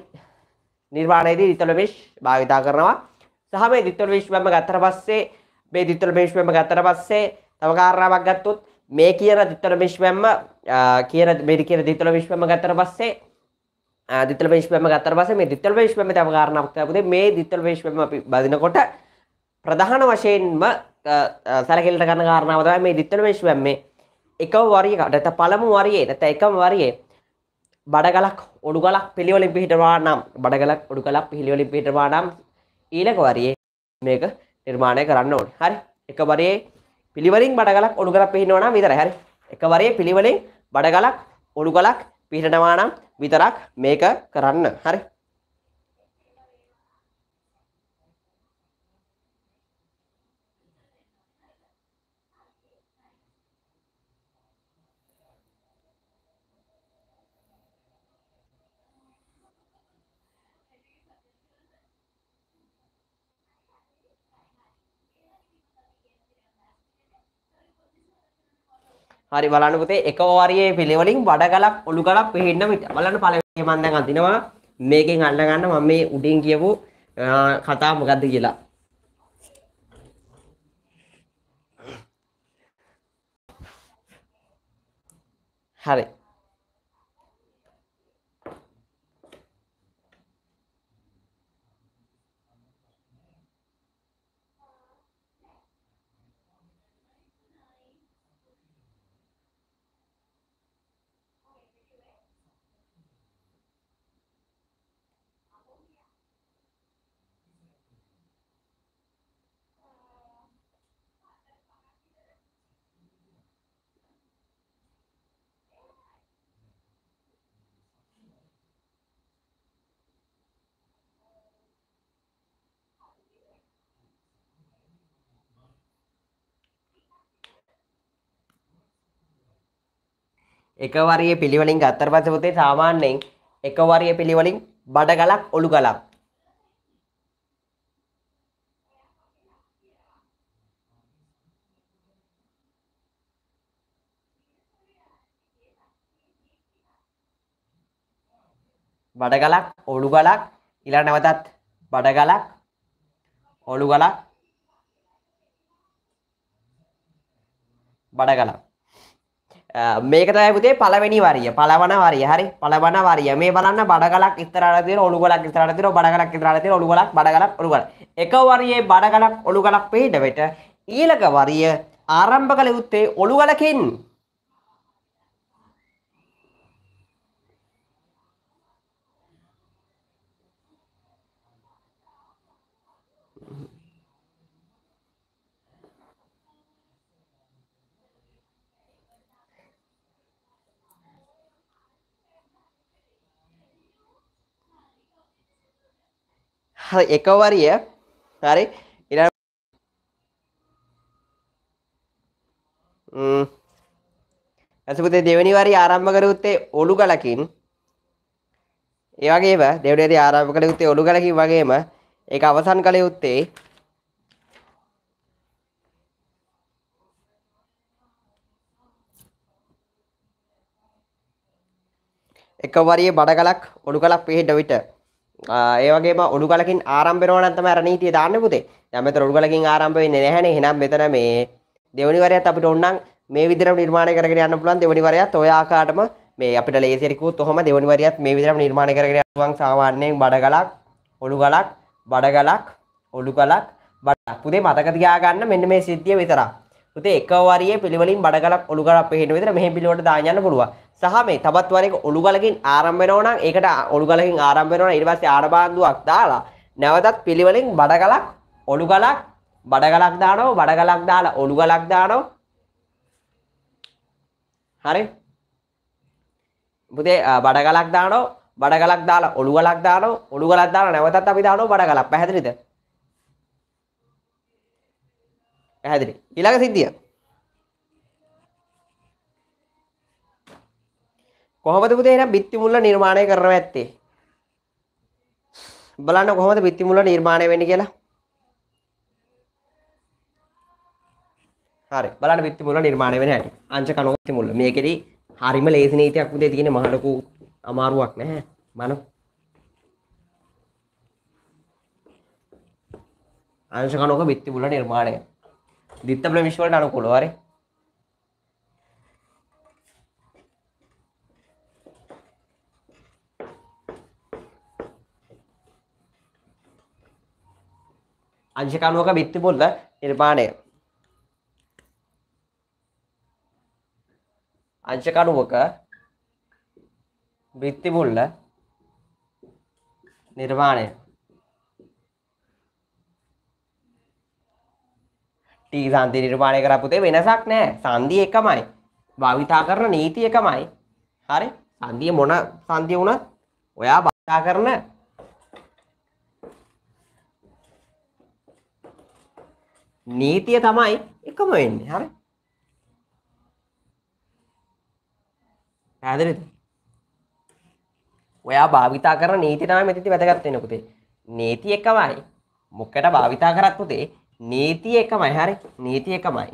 [SPEAKER 1] නිර්වාණයේදී දිතලමිශ් භාවිතා කරනවා සහ මේ ද්විතල විශ්වයම ගත්තට පස්සේ මේ ද්විතල විශ්වයම ගත්තට පස්සේ තව කාරණාවක් ගත්තොත් මේ කියන ද්විතල විශ්වයම කියන මේ කියන ද්විතල විශ්වයම ගත්තට පස්සේ දිතල වේශ්වම ගත්තර පස්සේ මේ දිතල වේශ්වම තම කාරණාවක් තිබුණේ මේ දිතල වේශ්වම අපි බඳිනකොට ප්‍රධාන වශයෙන්ම සැලකිලිට ගන්න කාරණාව තමයි මේ දිතල වේශ්වම මේ එකම වරියක නැත්නම් පළමු වරියේ නැත්නම් එකම වරියේ බඩගලක් ඔඩුගලක් පිළිවෙලින් පිටවනවා නම් බඩගලක් ඔඩුගලක් පිළිවෙලින් පිටවනවා නම් ඊළඟ වරයේ මේක නිර්මාණය කරන්න ඕනේ. හරි. එක වරයේ පිළිවෙලින් බඩගලක් ඔඩු කරක් පිහිනනවා නම් විතරයි. හරි. එක වරයේ පිළිවෙලින් බඩගලක් ඔඩු ගලක් පිහිටනවා නම් විතරක් මේක කරන්න. හරි. හරි බලන්න පුතේ එක ඕවරියේ පිළිවෙලින් වඩ ගලක් ඔලු ගලක් පිහින්න බලන්න පළවෙනි මම දැන් අඳිනවා මේකෙන් අල්ල ගන්න මම මේ උඩින් කියපු කතා මොකද්ද කියලා හරි එකවරිය පිළිවලින් ගත්තර පස පුතේ සාමාන්‍යයෙන් එකවරිය පිළිවලින් බඩ ගලක් ඔළු ගලක් බඩ ගලක් ඔළු ගලක් ඊළඟ නැවතත් බඩ ගලක් ඔළු ගලක් බඩ ගලක් මේකතය පුතේ පලවෙනි වරිය පලවන වරිය හරි පලවන වරිය මේ බලන්න බඩගලක් ඉතරති ඔළුගලක් ඉතරතිර බඩගලක් ඉතරති ඔළුගලක් බඩගලක් ඔළුගල එක වරියේ බඩගලක් ඔළුගලක් පිහිට වෙට ඊළඟ වරිය ආරම්භ කළ යුත්තේ ඔළුගලකින් එක වරිය හරි ඇසපුතේ දෙවැනි වරි ආරම්භ කරුත්තේ ඔලු ගලකින් ඒවගේම දෙවනේද ආරම්භ කළ යුත්තේ ඔලු ගලකින් වගේම එක අවසන් කළ යුත්තේ එක වරිය බඩගලක් ඔඩු කලක් පිහිට විට ඒවගේ ඔඩු කලින් ආරම්භෙනවනන්තම රණීතිය දාන්න පුතේ යමත ඔඩු කලින් ආරම්භවෙන්න නැහැන හෙනම් මෙතන මේ දෙවනිවරයත් අපිට ඔන්නම් මේ විදර නිර්මාණ කරගෙන යන්න පුලන් දෙවනිවරයත් ඔයාකාටම මේ අපිට ලේසිරිකුත් ොහොම දෙවනිවරයත් මේ විදරම නිර්මාණ කරගෙන ුවන් සාමාන්‍යයෙන් බඩගලක් ඔඩු ගලක් බඩගලක් ඔඩු කලක් බඩක් පුදේ මතකතියාගන්න මෙන්න මේ සිද්ධිය විතර පුතේ එකවරයේ පිළිවලින් බඩගලක් ඔඩුගලක් පහෙන විතර මෙහ පිළිවට දායන්න පුළුව සහ මේ තවත් වරක ඔළුගලකින් ආරම්භෙනවනම් ඒකට ඔළුගලකින් ආරම්භෙනවන ඉරිවස්සේ ආරබාන්දුවක් දාලා නැවතත් පිළිවලින් බඩගලක් ඔළුගලක් බඩගලක් දානෝ බඩගලක් දාලා ඔළුගලක් දානෝ හරි පුතේ බඩගලක් දානෝ බඩගලක් දාලා ඔළුගලක් දානෝ ඔළුගලක් දාලා නැවතත් අපි දානෝ බඩගලක් පැහැදිලිද පැහැදිලි ඊළඟ සිද්ධිය කොහොමද පුතේ එහෙනම් බිත්ති මුල්ල නිර්මාණය කරනවා ඇත්තේ බලන්න කොහොමද බිත්ති මුල්ල නිර්මාණය වෙන්නේ කියලා හරි බලන්න බිත්ති මුල්ල නිර්මාණය වෙන හැටි අංශ 90 බිත්ති මුල්ල මේකෙදි හරිම ලේසි නීතියක් පුතේ තියෙන මහ ලොකු අමාරුවක් නැහැ මනෝ අංශ 90ක බිත්ති මුල්ල නිර්මාණය දිත්තබ්ල විශ්වලට අනුකූලව හරි අංශකණුවක බිත්ති බොල්ල නිර්මාණය අංශකණුවක බිත්ති බොල්ල නිර්මාණය ටී සන්ධි නිර්මාණය කරපුතේ වෙනසක් නෑ සන්ධිය එකමයි භාවිතා කරන නීති එකමයි හරි සන්ධිය මොන සන්ධිය වුණත් ඔයා භාවිතා කරන නීතිය තමයි එකම වෙන්නේ හරි පැහැදිලිද ඔයා භාවිතා කරන නීති තමයි මෙතනදී වැදගත් වෙන්නේ පුතේ නීති එකමයි මොකකට භාවිතා කරත් පුතේ නීති එකමයි හරි නීති එකමයි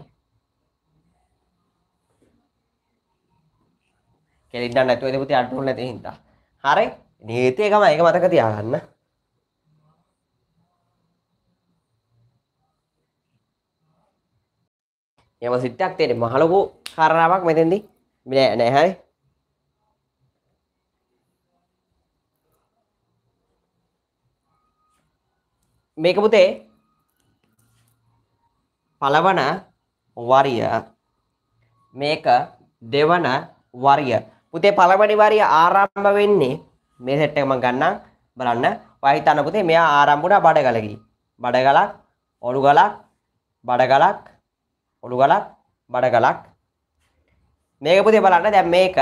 [SPEAKER 1] කෙලින්නම් නැතුව ඉඳපු තියන්න ඕනේ නැති හින්දා හරි නීති එකමයි ඒක මතක තියාගන්න යම සිට්ටක් තියෙන මහලොකු කරාවක් මෙතෙන්දි මිනෑ නැහැරි මේක පුතේ පළවන වරිය මේක දෙවන වරිය පුතේ පළවනි වරිය ආරම්භ වෙන්නේ මේ සෙට් එක මම ගන්නම් බලන්න වහිතන පුතේ මෙයා ආරම්භ වුණා බඩගලකි බඩගලක් ඔලු ගලක් බඩගලක් ඔලු ගලක් බඩ ගලක් මේක පුතේ බලන්න දැන් මේක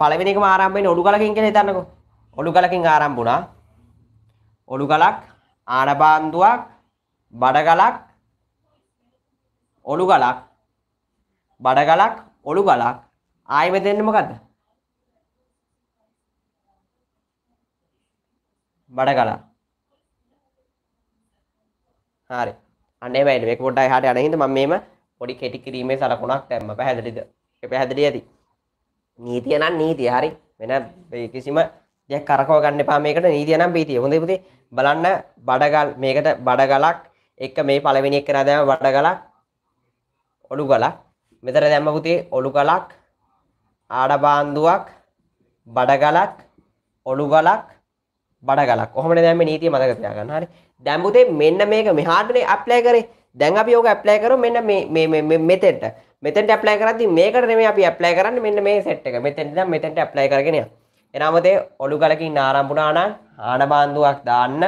[SPEAKER 1] පළවෙනි එකම ආරම්භ වෙන්නේ ඔලු ගලකින් කියලා හිතන්නකෝ ඔලු ගලකින් ආරම්භ වුණා ඔලු ගලක් ආනබාන්දුවක් බඩ ගලක් ඔලු ගලක් බඩ ගලක් ඔලු ගලක් ආයෙ මෙතෙන්නේ මොකද්ද බඩ ගලක් හරි අනේ වැඩ මේ පොඩ්ඩයි හට අනහිද ම මේම පොඩි කෙටි කිරීමේ සලකුණක් තැම්ම පැහැදිලිද පැහැදිලි ඇති නීතිය නම් නීතිය හරි වෙන කිසිම දෙයක් කරකව ගන්න එපා මේකට නීතිය නම් පීතිය හොඳ පුතේ බලන්න බඩගල් මේකට බඩගලක් එක මේ පළවෙනි එක කරා දැම බඩගලක් ඔලු ගලක් මෙතර දැම්ම පුතේ ඔලු ගලක් ආඩ බාන්දුවක් බඩගලක් ඔලු ගලක් බඩගලක් ඔහම දැම නීති මතකතියාගන්න හරි දැම්බුතේ මෙන්න මේක මෙහාටනේ අප්ලෑ කරේ දැන් අපි යෝක ඇප්ලෑ කරු මෙන්න මෙතෙට මෙතට ඇප්ලෑ කරදදි මේකට මේ අපි ඇප්ලෑ කරන්න මෙන්න මේ සෙට් එක මෙතෙන්ට මෙතට ඇප්ලයි කරගෙනය එනමතේ ඔලු ගලකින් ආරම්පුනාන ආඩබාන්දුවක් දාන්න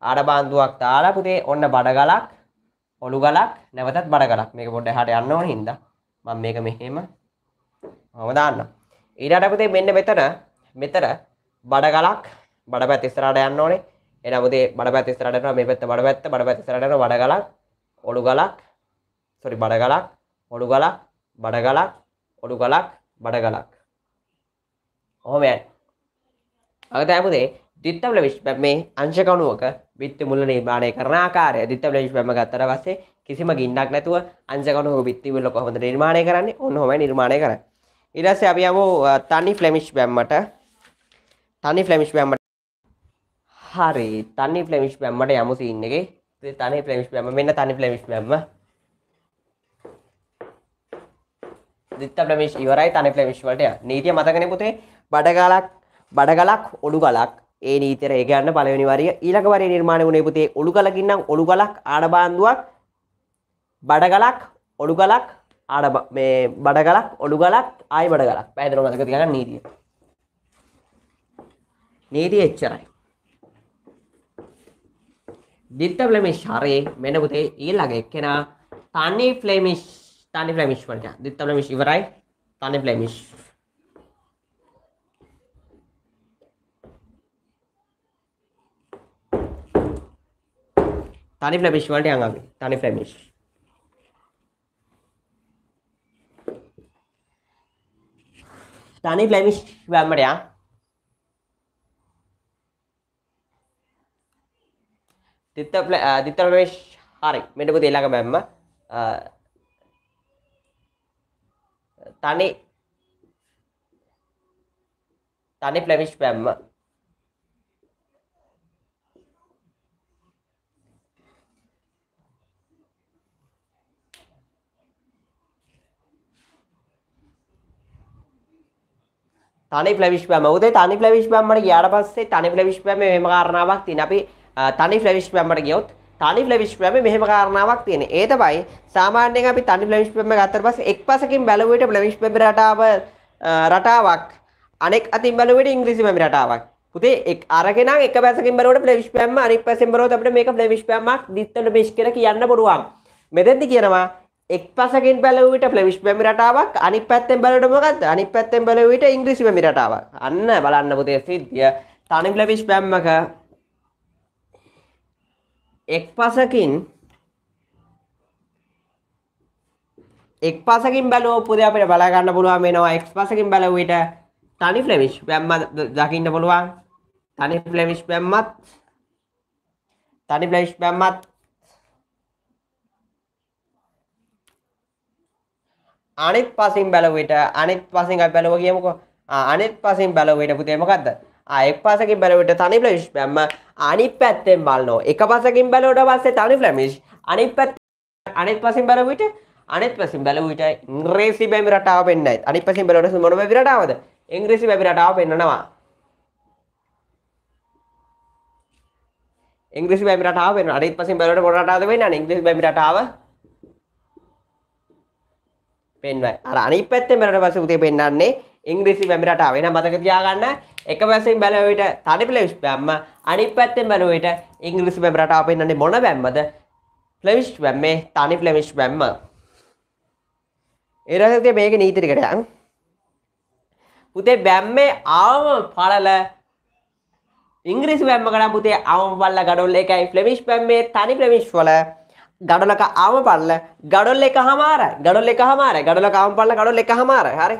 [SPEAKER 1] ආඩබාන්දුවක් තාලා පුතේ ඔන්න බඩගලක් ඔලු ගලක් නැවතත් බඩගලක් මේක පොඩ්ඩ හට යන්න ඕන හින්ද මම මේක මෙහෙම මම දාන්න ඊට අපතේ මෙන්න මෙතර මෙතර බඩගලක් බඩ පැත් ස්තරට යන්න ඕනේ එනබදේ බඩ පැත් ස්තරටන මේ පැත්ත බඩ පැත්ත බඩ පැත් ස්තරටන බඩ ගලක් ඔඩු ගලක් සොරි බඩ ගලක් ඔඩු ගලක් බඩ ගලක් ඔඩු ගලක් බඩ ගලක් ඔහොම යන් අගත ඇබුදේ දිත්තවල විශ්පැම් මේ අංශකණුවක බිත්ති මුල්ල නිර්මාණය කරන ආකාරය දිත්තවල විශ්පැම ගත්තර පස්සේ කිසිම ගින්නක් නැතුව අංශකණුවක බිත්ති මුල්ල කොහොමද නිර්මාණය කරන්නේ ඔන්න ඔහොමයි නිර්මාණය කරන්නේ ඊට පස්සේ අපි යමු uh, තනි ෆ්ලෙමිෂ් බැම්මට තනි ෆ්ලෙමිෂ් බැම්මට හරි තනි ෆ්ලමිෂ් බැම්මට යමු සින්න එකේ තනි ෆ්ලමිෂ් බැම මෙන්න තනි ෆ්ලමිෂ් බැම්ම දිත්ත ෆ්ලමිෂ් ඉවරයි තනි ෆ්ලමිෂ් වලට නීතිය මතකනේ පුතේ බඩගලක් බඩගලක් ඔලු ගලක් ඒ නීතර ඒ ගන්න පළවෙනි වරිය ඊළඟ වරිය නිර්මාණය වුණේ පුතේ ඔලු ගලකින් නම් ඔලු ගලක් ආඩ බාන්දුවක් බඩගලක් ඔලු ගලක් ආඩ මේ බඩගලක් ඔලු ගලක් ආයි බඩගලක් පැහැදිලිව මතක තියාගන්න නීතිය නීතිය එච්චරයි दित्त फ्लेमिश हरे मैंने बोते ये लगे के ना तानी फ्लेमिश तानी फ्लेमिश पर क्या दित्त फ्लेमिश इवर आए तानी फ्लेमिश तानी फ्लेमिश वाले आंगा भी तानी फ्लेमिश तानी फ्लेमिश वाले තිත්තප්ල තිත්තරමේශ් හරි මෙටකු තිල්ලඟ බැම්ම තනි තනි ප්ලමිෂ් බැම්ම තනි ප්ලවිශ් බැම උදේ තනි ප්ලවිශ් බැම්මට ගයාට පස්සේ තනි ප්ලවිශ් බැම මෙම කාරණාවක් තින අපි තනි ෆ්ලවිෂ් පැම්මට ගියොත් තනි ෆ්ලවිෂ් පැම මෙහෙම කාරණාවක් තියෙන ඒ තමයි සාමාන්‍යයෙන් අපි තනි ෆ්ලවිෂ් පැම ගත්තට පස්සේ එක් පසකින් බැලුවට ෆ්ලවිෂ් පැම රටාව රටාවක් අනෙක් අතින් බැලුවට ඉංග්‍රීසි පැම රටාවක් පුතේ එක් අරගෙන එක පැසකින් බැලුවට ෆ්ලවිෂ් පැම අනෙක් පැසෙන් බැලුවොත් අපිට මේක ෆ්ලවිෂ් පැමක් දිත්තල බිෂ් කියලා කියන්න පුළුවන් මෙතෙන්දි කියනවා එක් පසකින් බැලවිට ෆලවිශ් පැමි රටාවක් අනි පැත්තෙන් බලටමගත් අනි පැත්තෙන් බලවිට ඉංග්‍රිසි පැමි රටාවක් අන්න බලන්න පුතේ සිද්ධිය තනි ෆලවිශ් පැම්මක එක් පසකින් එක් පසකින් බැලෝ පුද අපට බලගන්න පුළුවන් වෙනවා එක් පසකින් බැලවට තනි ෆලමිෂ් පැම්ම දකින්න පුළුවන් තනි ෆලමිෂ් පැම්මත් තනි ෆලමිෂ් පැම්මත් අනිත් පසින් බැලවට අනිත් පසින් බැලව කියමුකෝ අනිත් පසින් බැලවට පුතේමකක්ද අයෙක් පසකින් බැලවට තනි ්ලවිශ් බැම්ම අනිත් පැත්තෙන් බලනෝ එක පසකින් බැලෝට පස්සේ තනි ්ලමිශ් අනිත් පැත් අනිත් පසින් බැලවිට අනිත් පසින් බැලවිට ඉංග්‍රේසි බැමි රටාව පෙන්න්නයි අනි පසින් බැලට මොන විරටාවද ඉංග්‍රසි බැමි රටාව පෙන්නවා ඉංග්‍රසි බැමි රටාව වෙන අනිත් පසින් බැලවට මොන රටාවද වෙන්නේ අනිත් ඉංග්‍රසි බැමි රටාව පෙන්වයි අර අනිත් පැත්තෙන් බැලුවට පස්සේ උදේ පෙන්වන්නේ ඉංග්‍රීසි බැමි රටාව එහෙනම් මතක තියාගන්න එක පැසින් බැලවට තනිපිලවිස් බැම්ම අනි පැත්තෙන් බැලුවට ඉංගලිස් බැම් රටාපෙන්න්නේ මොන බැම්මද ෆලවිස්් බැම්මේ තනි ෆලමිස්් බැම්ම එරසතිය මේක නීතිරිකටයන් පුතේ බැම්මේ ආම පලල ඉංග්‍රිසි බැම්ම කන පුතේ අවම පල්ල ගඩොල්ල එකයි ෆ්ලමිෂ් බැම්මේ තනි ප්‍රමිශ් වල ගඩලක ආම පල්ල ගඩොල් එක හමාර ගඩොල් එක හමාර ගඩලක ආම පල්ල ගඩොල් එක හමාර හරි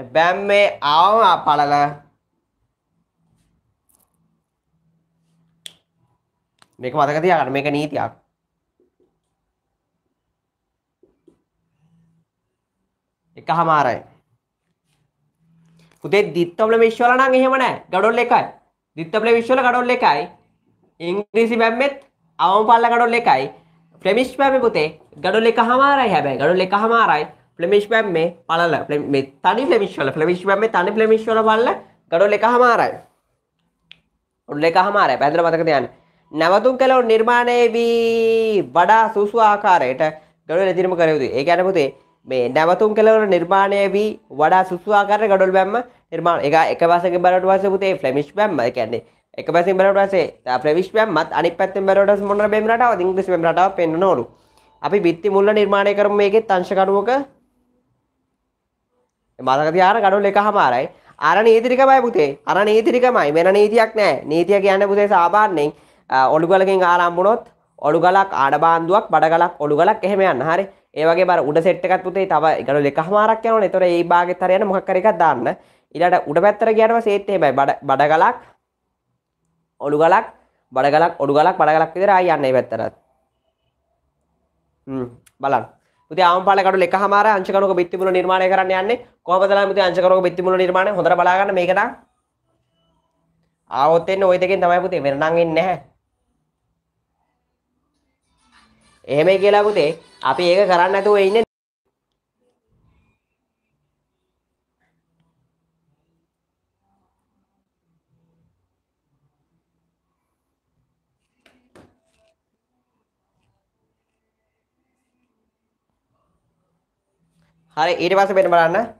[SPEAKER 1] එබැම් මේ ආවම පලල මේක මතක තියාගන්න මේක නීතියක් එක හමාරයි පුතේ දිත්තවල විශ්වල නම් එහෙම නෑ ගඩොල් එකයි දිත්තවල විශ්වල ගඩොල් එකයි ඉංග්‍රීසි බැම්මෙත් අවම පල්ල ගඩොල් එකයි ප්‍රමිෂ් බැම්මේ පුතේ ගඩොල් එක හමාරයි හැබැයි ගඩොල් එක හමාරයි ෆ්ලමිෂ් බැම් මේ පලල මේ තනි ෆ්ලමිශ්වල ෆ්ලමිෂ් බැම් මේ තනි ෆ්ලමිශ්වල බලල ගඩොල් එක හමාරයි උඩල එක හමාරයි පැදර මතක තියන්න නැවතුම් කළොත් නිර්මාණය වී වඩා සුසු ආකාරයට ගඩොල් ඇතිරම කරයුතු ඒ ගැන පුතේ මේ නැවතුම් කළවර නිර්මාණය වී වඩා සුසු ආකාරයට ගඩොල් බැම්ම නිර්මාණ එක එක පසක බලට පස පුතේ ෆ්ලමිෂ් බැම්ම කියන්නේ එක පැසින් බලට පසේ ප්‍රවිශ් බැම්මත් අනි පැත්තෙන් බලට මොන බෙම් රටාව ඉංග්‍රිසි බෙම් රටාව පෙන්වන ඕරු අපි බිත්ති මුල්ල නිර්මාණය කරම මේකෙත් අංශකරුවක මතකතියාර ගඩුල් එක හමාරයි අර නීතිරිකමයි පුතේ අර නීතිරිකමයි වෙන නීතියක් නෑ නීතිය කියන්න පුතේ සාමාන්‍යයෙන් ඔළුගලකින් ආරම්භුණොත් ඔළුගලක් ආඩබාන්දුවක් බඩගලක් ඔළුගලක් එහෙම යන්න හරි ඒවගේ බර උඩ සෙට් එකක් පුතේ තව ගඩුල් එක හමාරක් යනවනේ ඒතොර ඒ භාගෙත් හරිය යන මොකක් හරි එකක් දාන්න ඊළඟට උඩ පැත්තට ගියාම සේත් එහෙමයි බඩගලක් ඔළුගලක් බඩගලක් ඔඩුගලක් බඩගලක් විතර ආයි යන්නේ පැත්තට හ්ම් බලන්න ඉතින් ආම්පාල කඩුල එකමාර අංශකරුවක බිත්තිමුල නිර්මාණය කරන්න යන්නේ කොහොමද ලාම ඉතින් අංශකරුවක බිත්තිමුල නිර්මාණය හොඳට බලා ගන්න මේක නම් ආවොත් එන්නේ ওই දෙකෙන් තමයි පුතේ වෙන නම් එන්නේ නැහැ එහෙමයි කියලා පුතේ අපි ඒක කරන්න නැතුව ඉන්නේ හරි ඊට පස්සේ මෙන්න බලන්න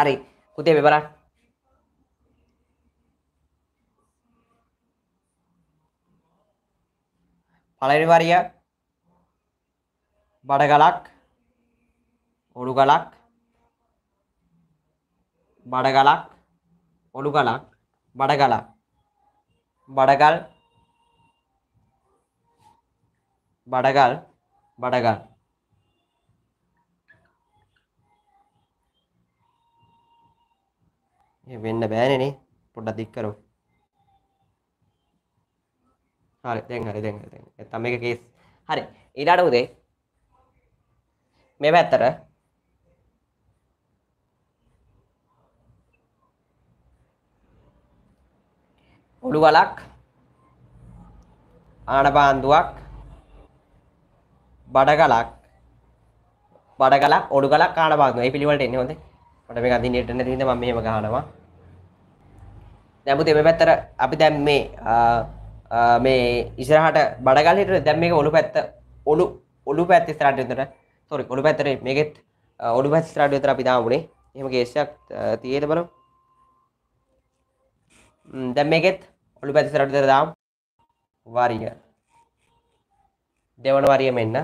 [SPEAKER 1] හරි. පුතේ මේ බලන්න. පළවෙනි වරිය බඩගලක් ඔඩු ගලක් බඩගලක් ඔඩු ගලක් බඩගලක් බඩගල් බඩගල් බඩගල් ඒ වෙන්න බෑනේ නේ පොඩ්ඩක් දික් කරමු හරි දැන් හරි දැන් හරි දැන් නැත්තම් මේක කේස් හරි ඊළාට උදේ මේ පැත්තට ඔළු වලක් ආනපාන්දුවක් බඩගලක් බඩගලක් ඔළු ගලක් ආනපාන්දුව. මේ පිළිවෙලට එන්නේ හොඳේ. මට මේක අදින්න ඉන්න තියෙන මම මෙහෙම ගහනවා. දැමුති එම පැත්තර අපි දැන් මේ මේ ඉසරහට බඩගලට දැම් මේ ඔලු පැත්ත ඔලු ඔලු පැත්ති ස්රාටතර තොරි ඔලු පැත්තර මේකෙත් ඔලු පැත් ස්රාටයතර අපි දාමුණේ එහම ගේේශයක් තියට බල දැම් මේකෙත් ඔලු පැති සරටතර දාම් වරිය දෙවන වරිය මෙන්න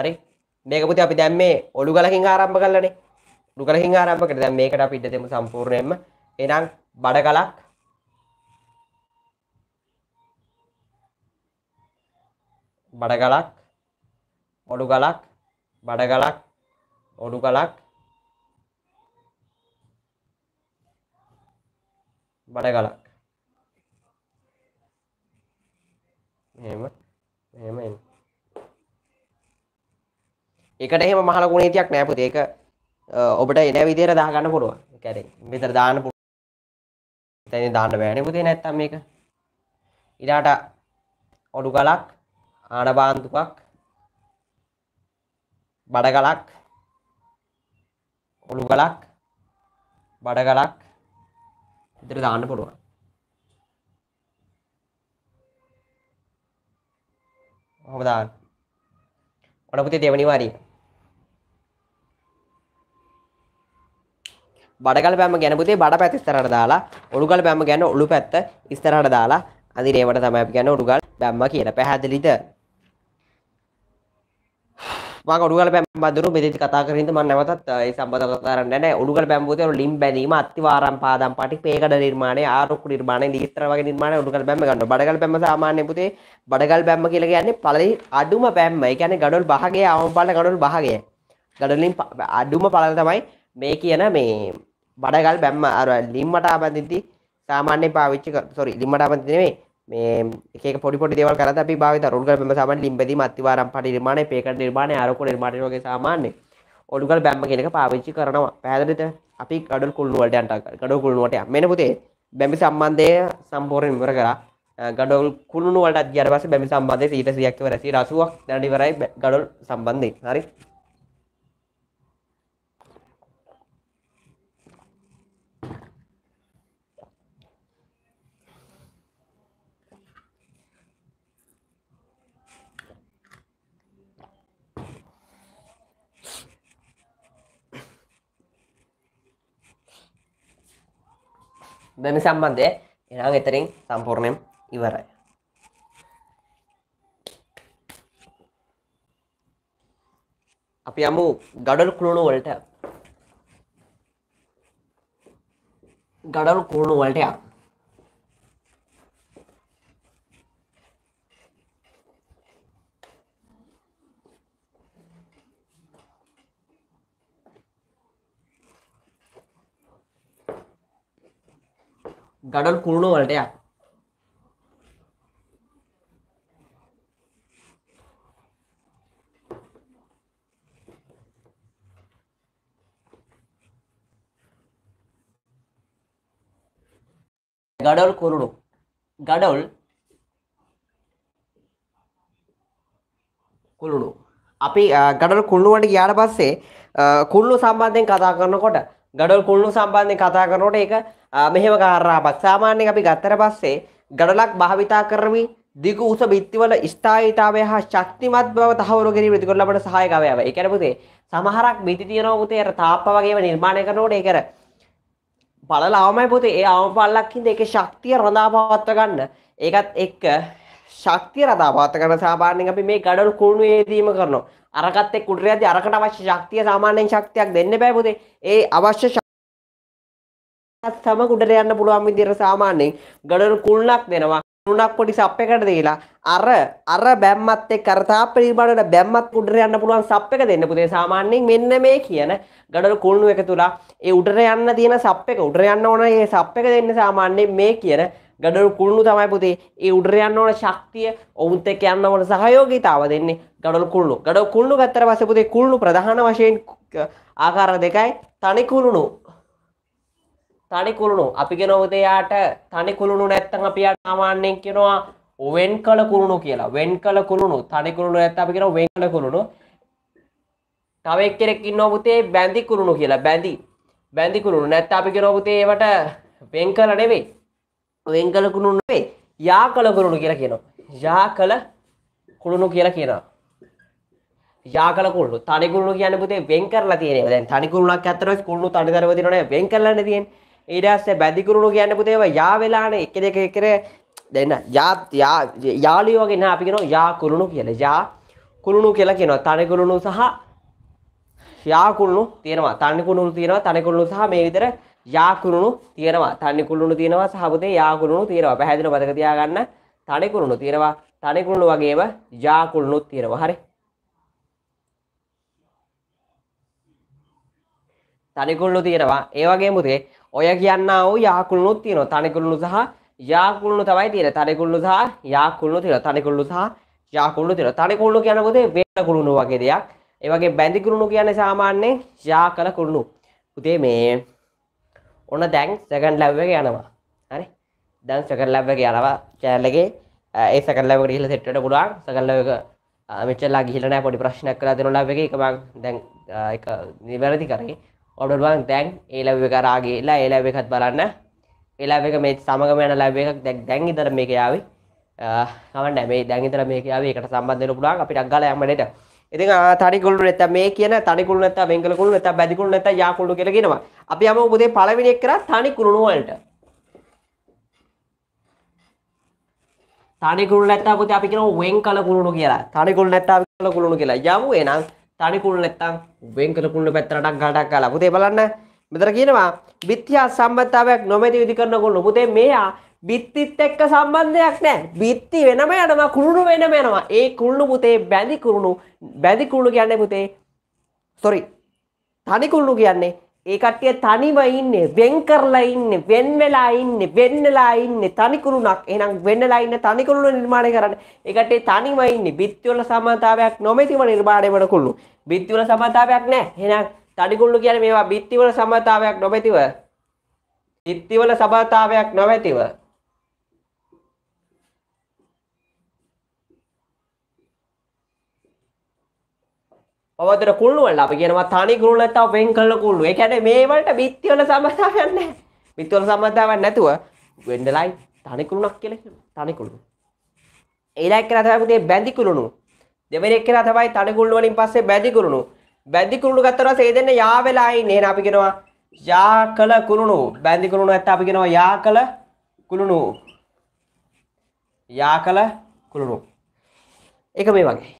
[SPEAKER 1] හරි මේකපුති අපි දැම් මේ ඔලු ගලකින් ආරම්භ කරලනේ නුකරහිං ආරම්භකට දැන් මේකට අපි ඉඩ දෙමු සම්පූර්ණයෙන්ම එහෙනම් බඩ කලක් බඩ කලක් ඔඩු කලක් බඩ කලක් ඔඩු කලක් බඩ කලක් එහෙම එහෙම එන්න ඒකට එහෙම මහලකුණේ තියක් නෑ පුතේ ඒක ඔබට එන විදිර දාගන්න පුළුවන් කැරේ මෙතර දාන්න පුළුව තැනි දාන්න බෑන පුතේ නැත්තම් මේක ඉඩාට ඔඩු කලක් ආනබාන්තුකක් බඩ කලක් ඔළු කලක් බඩ කලක් ඉදිරි දාන්න පුළුවන් හොම දාන්න ඔන පුතේ දෙවනි වාරිය බඩගල පැම ගැනපුතේ බඩ පැත් ස්තරට දාලා ඔළුගල් පැම ගැන ඔලු පැත්ත ස්තරට දාලා අදිරේවට තමයි ගැන ඔඩුගල් පැම්ම කියන පැහැදිලිද ගොඩුවල පැම්බදුරු මෙදි කතා කරහිද මන් නැවතත් ඒ සම්බඳ කරන්න නෑ ඔඩුගල් පැම්බූතය ලිම් බැඳීම අතිවාරම් පාදම් පටි පේකට නිර්මාණය ආරුක් නිර්මාණය දීස්තර වගේ නිර්මාණය ඔඩුගල් පැම ගන්න බඩගල් පැම සාමාන්‍ය පුතේ බඩගල් පැම්ම කියලා කියන්නේ පළලි අඩුම පැම්ම ඒ කියන්නේ ගඩොල් බහගේ අවම් පාල ගඩොල් බහගේ ගඩොලින් අඩුම පළල තමයි මේ කියන මේ බඩගල් බැම්ම අර ලිම්මට ආපදිති සාමාන්‍ය පාවිච්චි සොරි ලිම්මට ආපදිනේ මේ එක පොඩි පොඩි දේවල් කරලා අපි භාවිත රොල්ගල් බැම්ම සාමාන්‍ය ලිම්බදී මත්තිවාරම් පටි නිර්මාණය පේකඩ් නිර්මාණය ආරෝකෝ නිර්මාණය වගේ සාමාන්‍ය ඔඩුගල් බැම්ම කියන එක පාවිච්චි කරනවා පැහැදිලිද අපි ගඩොල් කුළුණු වලට යන්න ගඩොල් කුළුණු වලට යන්න මෙන්න පුතේ බැම්බි සම්බන්ධය සම්පූර්ණයෙන් ඉවර කරා ගඩොල් කුළුණු වලට ගියාට පස්සේ බැම්බි සම්බන්ධය 100ක් ඉවරයි 80ක් දැනට ඉවරයි ගඩොල් සම්බන්ධයෙන් හරි මෙම සම්බන්ධය එනම් එතරින් සම්පූර්ණයෙන් ඉවරයි අපි යමු ගඩල් කුළුණු වලට ගඩල් කුළුණු වලට යා ගඩොල් කුණුණ වලට යක් ගඩොල් කුරුණු ගඩොල් කුළුණු අපි ගඩල් කුල්ලුවට ගයාට පස්සේ කුල්ලු සම්බන්ධයෙන් කතා කරනකොට ගඩොල් කුල්ලු සම්බන්ධය කතා කරනට ඒක මෙහෙම කාරාවක් සාමාන්‍යෙන් අපි ගත්තර පස්සේ ගඩලක් භාවිතා කරමි දිග උස බිත්තිවල ස්ථායිතාවය හා ශක්තිමත් බව තහවුරු කිරීම ඉති කරලබට සහායකවයව ඒ කියන්නේ පුතේ සමහරක් බිති තියෙනවා පුතේ අර තාප්ප වගේම නිර්මාණය කරනකොට ඒක අර පළලාවමයි පුතේ ඒ ආම පල්ලක්කින්ද ඒකේ ශක්තිය රඳා පවත්ව ගන්න ඒකත් එක්ක ශක්තිය රඳා පවත්ව ගන්න සාමාන්‍යයෙන් අපි මේ ගඩොල් කුණුවේදීම කරනවා අරකත් එක්ක උඩට යද්දී අරකට අවශ්‍ය ශක්තිය සාමාන්‍යයෙන් ශක්තියක් දෙන්න බෑ පුතේ. ඒ අවශ්‍ය ශක්තියත් සමග උඩට යන්න පුළුවන් විදිහට සාමාන්‍යයෙන් ගඩන කුණක් දෙනවා. කුණක් පොඩි සප් එකකට දීලා අර අර බැම්මත් එක්ක අර තාප්පරි බඩට බැම්මත් උඩට යන්න පුළුවන් සප් එක දෙන්න පුතේ. සාමාන්‍යයෙන් මෙන්න මේ කියන ගඩන කුණු එක තුලා ඒ උඩට යන්න තියෙන සප් එක උඩට යන්න ඕන ඒ සප් එක දෙන්න සාමාන්‍යයෙන් මේ කියන ගඩරු කුළුණු තමයි පුතේ ඒ උඩර යන්න ඕන ශක්තිය ඔවුන්ත එක්ක යන්න ඕන සහයෝගීතාව දෙන්නේ ගඩොල් කුළුණු. ගඩොල් කුළුණු ගත්තට පස්සේ පුතේ කුළුණු ප්‍රධාන වශයෙන් ආකාර දෙකයි තනි කුළුණු. තනි කුළුණු. අපි කියනවා පුතේ යාට තනි කුළුණු නැත්තම් අපි යාට සාමාන්‍යයෙන් කියනවා වෙන් කළ කුළුණු කියලා. වෙන් කළ කුළුණු. තනි කුළුණු නැත්තම් අපි කියනවා වෙන් කළ කුළුණු. තව එක්කෙනෙක් ඉන්නවා පුතේ බැඳි කුළුණු කියලා. බැඳි. බැඳි කුළුණු. නැත්තම් අපි කියනවා පුතේ ඒවට වෙන් කළ නෙවෙයි. වෙන් කළ කුණුණු වේ යා කළ කුණුණු කියලා කියනවා යා කළ කුළුණු කියලා කියනවා යා කළ කුළුණු තනි කුළුණු කියන්නේ පුතේ වෙන් කරලා තියෙන ඒවා දැන් තනි කුළුණක් අතරව කුළුණු තනිතරව තියෙනවනේ වෙන් කරලානේ තියෙන්නේ ඊට පස්සේ බැදි කුළුණු කියන්නේ පුතේ ඒවා යා වෙලානේ එක දෙක එකර දැන් යා යා යාළුවෝ වගේ නෑ අපි කියනවා යා කුළුණු කියලා යා කුළුණු කියලා කියනවා තනි කුළුණු සහ යා කුළුණු තියෙනවා තනි කුළුණු තියෙනවා තනි කුළුණු සහ මේ විතර යාකුරුණු තියෙනවා තනිකුළුණු තියෙනවා සහපතේ යාකුරුණු තියෙනවා පැහැදිලි මතක තියාගන්න තනිකුළුණු තියෙනවා තනිකුළුණු වගේම යාකුළුණුත් තියෙනවා හරි තනිකුළුණු තියෙනවා ඒ වගේම පුතේ ඔය කියන්නා වූ යාකුළුණුත් තියෙනවා තනිකුළුණු සහ යාකුළුණු තමයි තියෙන්නේ තනිකුළුණු සහ යාකුළුණු තියෙනවා තනිකුළුණු සහ යාකුළුණු තියෙනවා තනිකුළුණු කියන පුතේ වේල කුළුණු වගේ දෙයක් ඒ වගේ බැඳි කුළුණු කියන්නේ සාමාන්‍යයෙන් යාකල කුළුණු පුතේ මේ ඔන්න දැන් සකන් ලැබ් එක යනවා හරි දැන් සකන් ලැබ් එක යනවා චෑල්ලගේ ඒ සකන් ලැබ් එකට ගිහලා සෙට් වෙන්න පුළුවන් සකන් ලැබ් එක මෙච්චරලා ගිහිල්ලා නැහැ පොඩි ප්‍රශ්නයක් කරලා දෙන ලැබ් එකේ එක මං දැන් ඒක නිවැරදි කරේ ඔඩුවන් දැන් ඒ ලැබ් එක රාගේලා ඒ ලැබ් එකත් බලන්න ඒ ලැබ් එක මේ සමගම යන ලැබ් එකක් දැන් දැන් ඉතර මේක යාවේ කමන්න මේ දැන් ඉතර මේක යාවේ එකට සම්බන්ධ වෙන්න පුළුවන් අපිට අග්ගාලා යන්න දෙන්න ඉති තනිකුල් නැත මේ කියන තනිකුල් නැත බංගලකුල් නැත බැදිකුල් නැත යාකුල්ු කෙලගෙනවා අපි යම උපදේ පලවිනිෙක් කර තනි කුණුවලට තනිකුල් නැත්තා පුතේ අපි කියනවා වෙන් කළ කුළුණු කියලා. තනිකුල් නැත්තා අපි කළ කුළුණු කියලා. යමු එහෙනම් තනිකුල් නැත්තම් වෙන් කළ කුළුණු පැත්තටක් ගාඩක් ගාලා. පුතේ බලන්න මෙතන කියනවා විත්‍යා සම්බන්ධතාවයක් නොමැති විදි කරන කුළුණු. පුතේ මෙයා බිත්තිත් එක්ක සම්බන්ධයක් නෑ බිත්ති වෙනම යනවා කුරුණු වෙනම යනවා ඒ කුල්ලු පුතේ බැඳි කුරුණු බැඳි කුරුණු කියන්නේ පුතේ සොරි තනි කුල්ලු කියන්නේ ඒ කට්ටිය තනිව ඉන්නේ වෙන් කරලා ඉන්නේ වෙන් වෙලා ඉන්නේ වෙන්නලා ඉන්නේ තනි කුරුණක් එහෙනම් වෙන්නලා ඉන්න තනි කුරුණු නිර්මාණය කරන්න ඒ කට්ටිය තනිව ඉන්නේ බිත්ති වල සමානතාවයක් නොමැතිව නිර්මාණය වෙන කුල්ලු බිත්ති වල සමානතාවයක් නෑ එහෙනම් තනි කුල්ලු කියන්නේ මේවා බිත්ති වල සමානතාවයක් නොමැතිව බිත්ති වල සමානතාවයක් නොමැතිව පවතර කුල්ලු වලට අපි කියනවා තනි කුරුල්ල නැත්නම් වෙන් කළ කුල්ලු. ඒ කියන්නේ මේ වලට බිත්තිවල සම්බන්ධතාවයක් නැහැ. බිත්තිවල සම්බන්ධතාවයක් නැතුව වෙන්නලයි තනි කුළුණක් කියලා කියනවා. තනි කුළුණු. ඊළඟ එක තමයි පුතේ බැඳි කුළුණු. දෙවෙනි එක තමයි තනි කුළුණු වලින් පස්සේ බැඳි කුළුණු. බැඳි කුළුණු ගත්තා ඊට ඒ දෙන්න යා වෙලා ඉන්නේ. එහෙනම් අපි කියනවා යා කළ කුළුණු. බැඳි කුළුණු නැත්නම් අපි කියනවා යා කළ කුළුණු. යා කළ කුළුණු. ඒක මේ වගේ.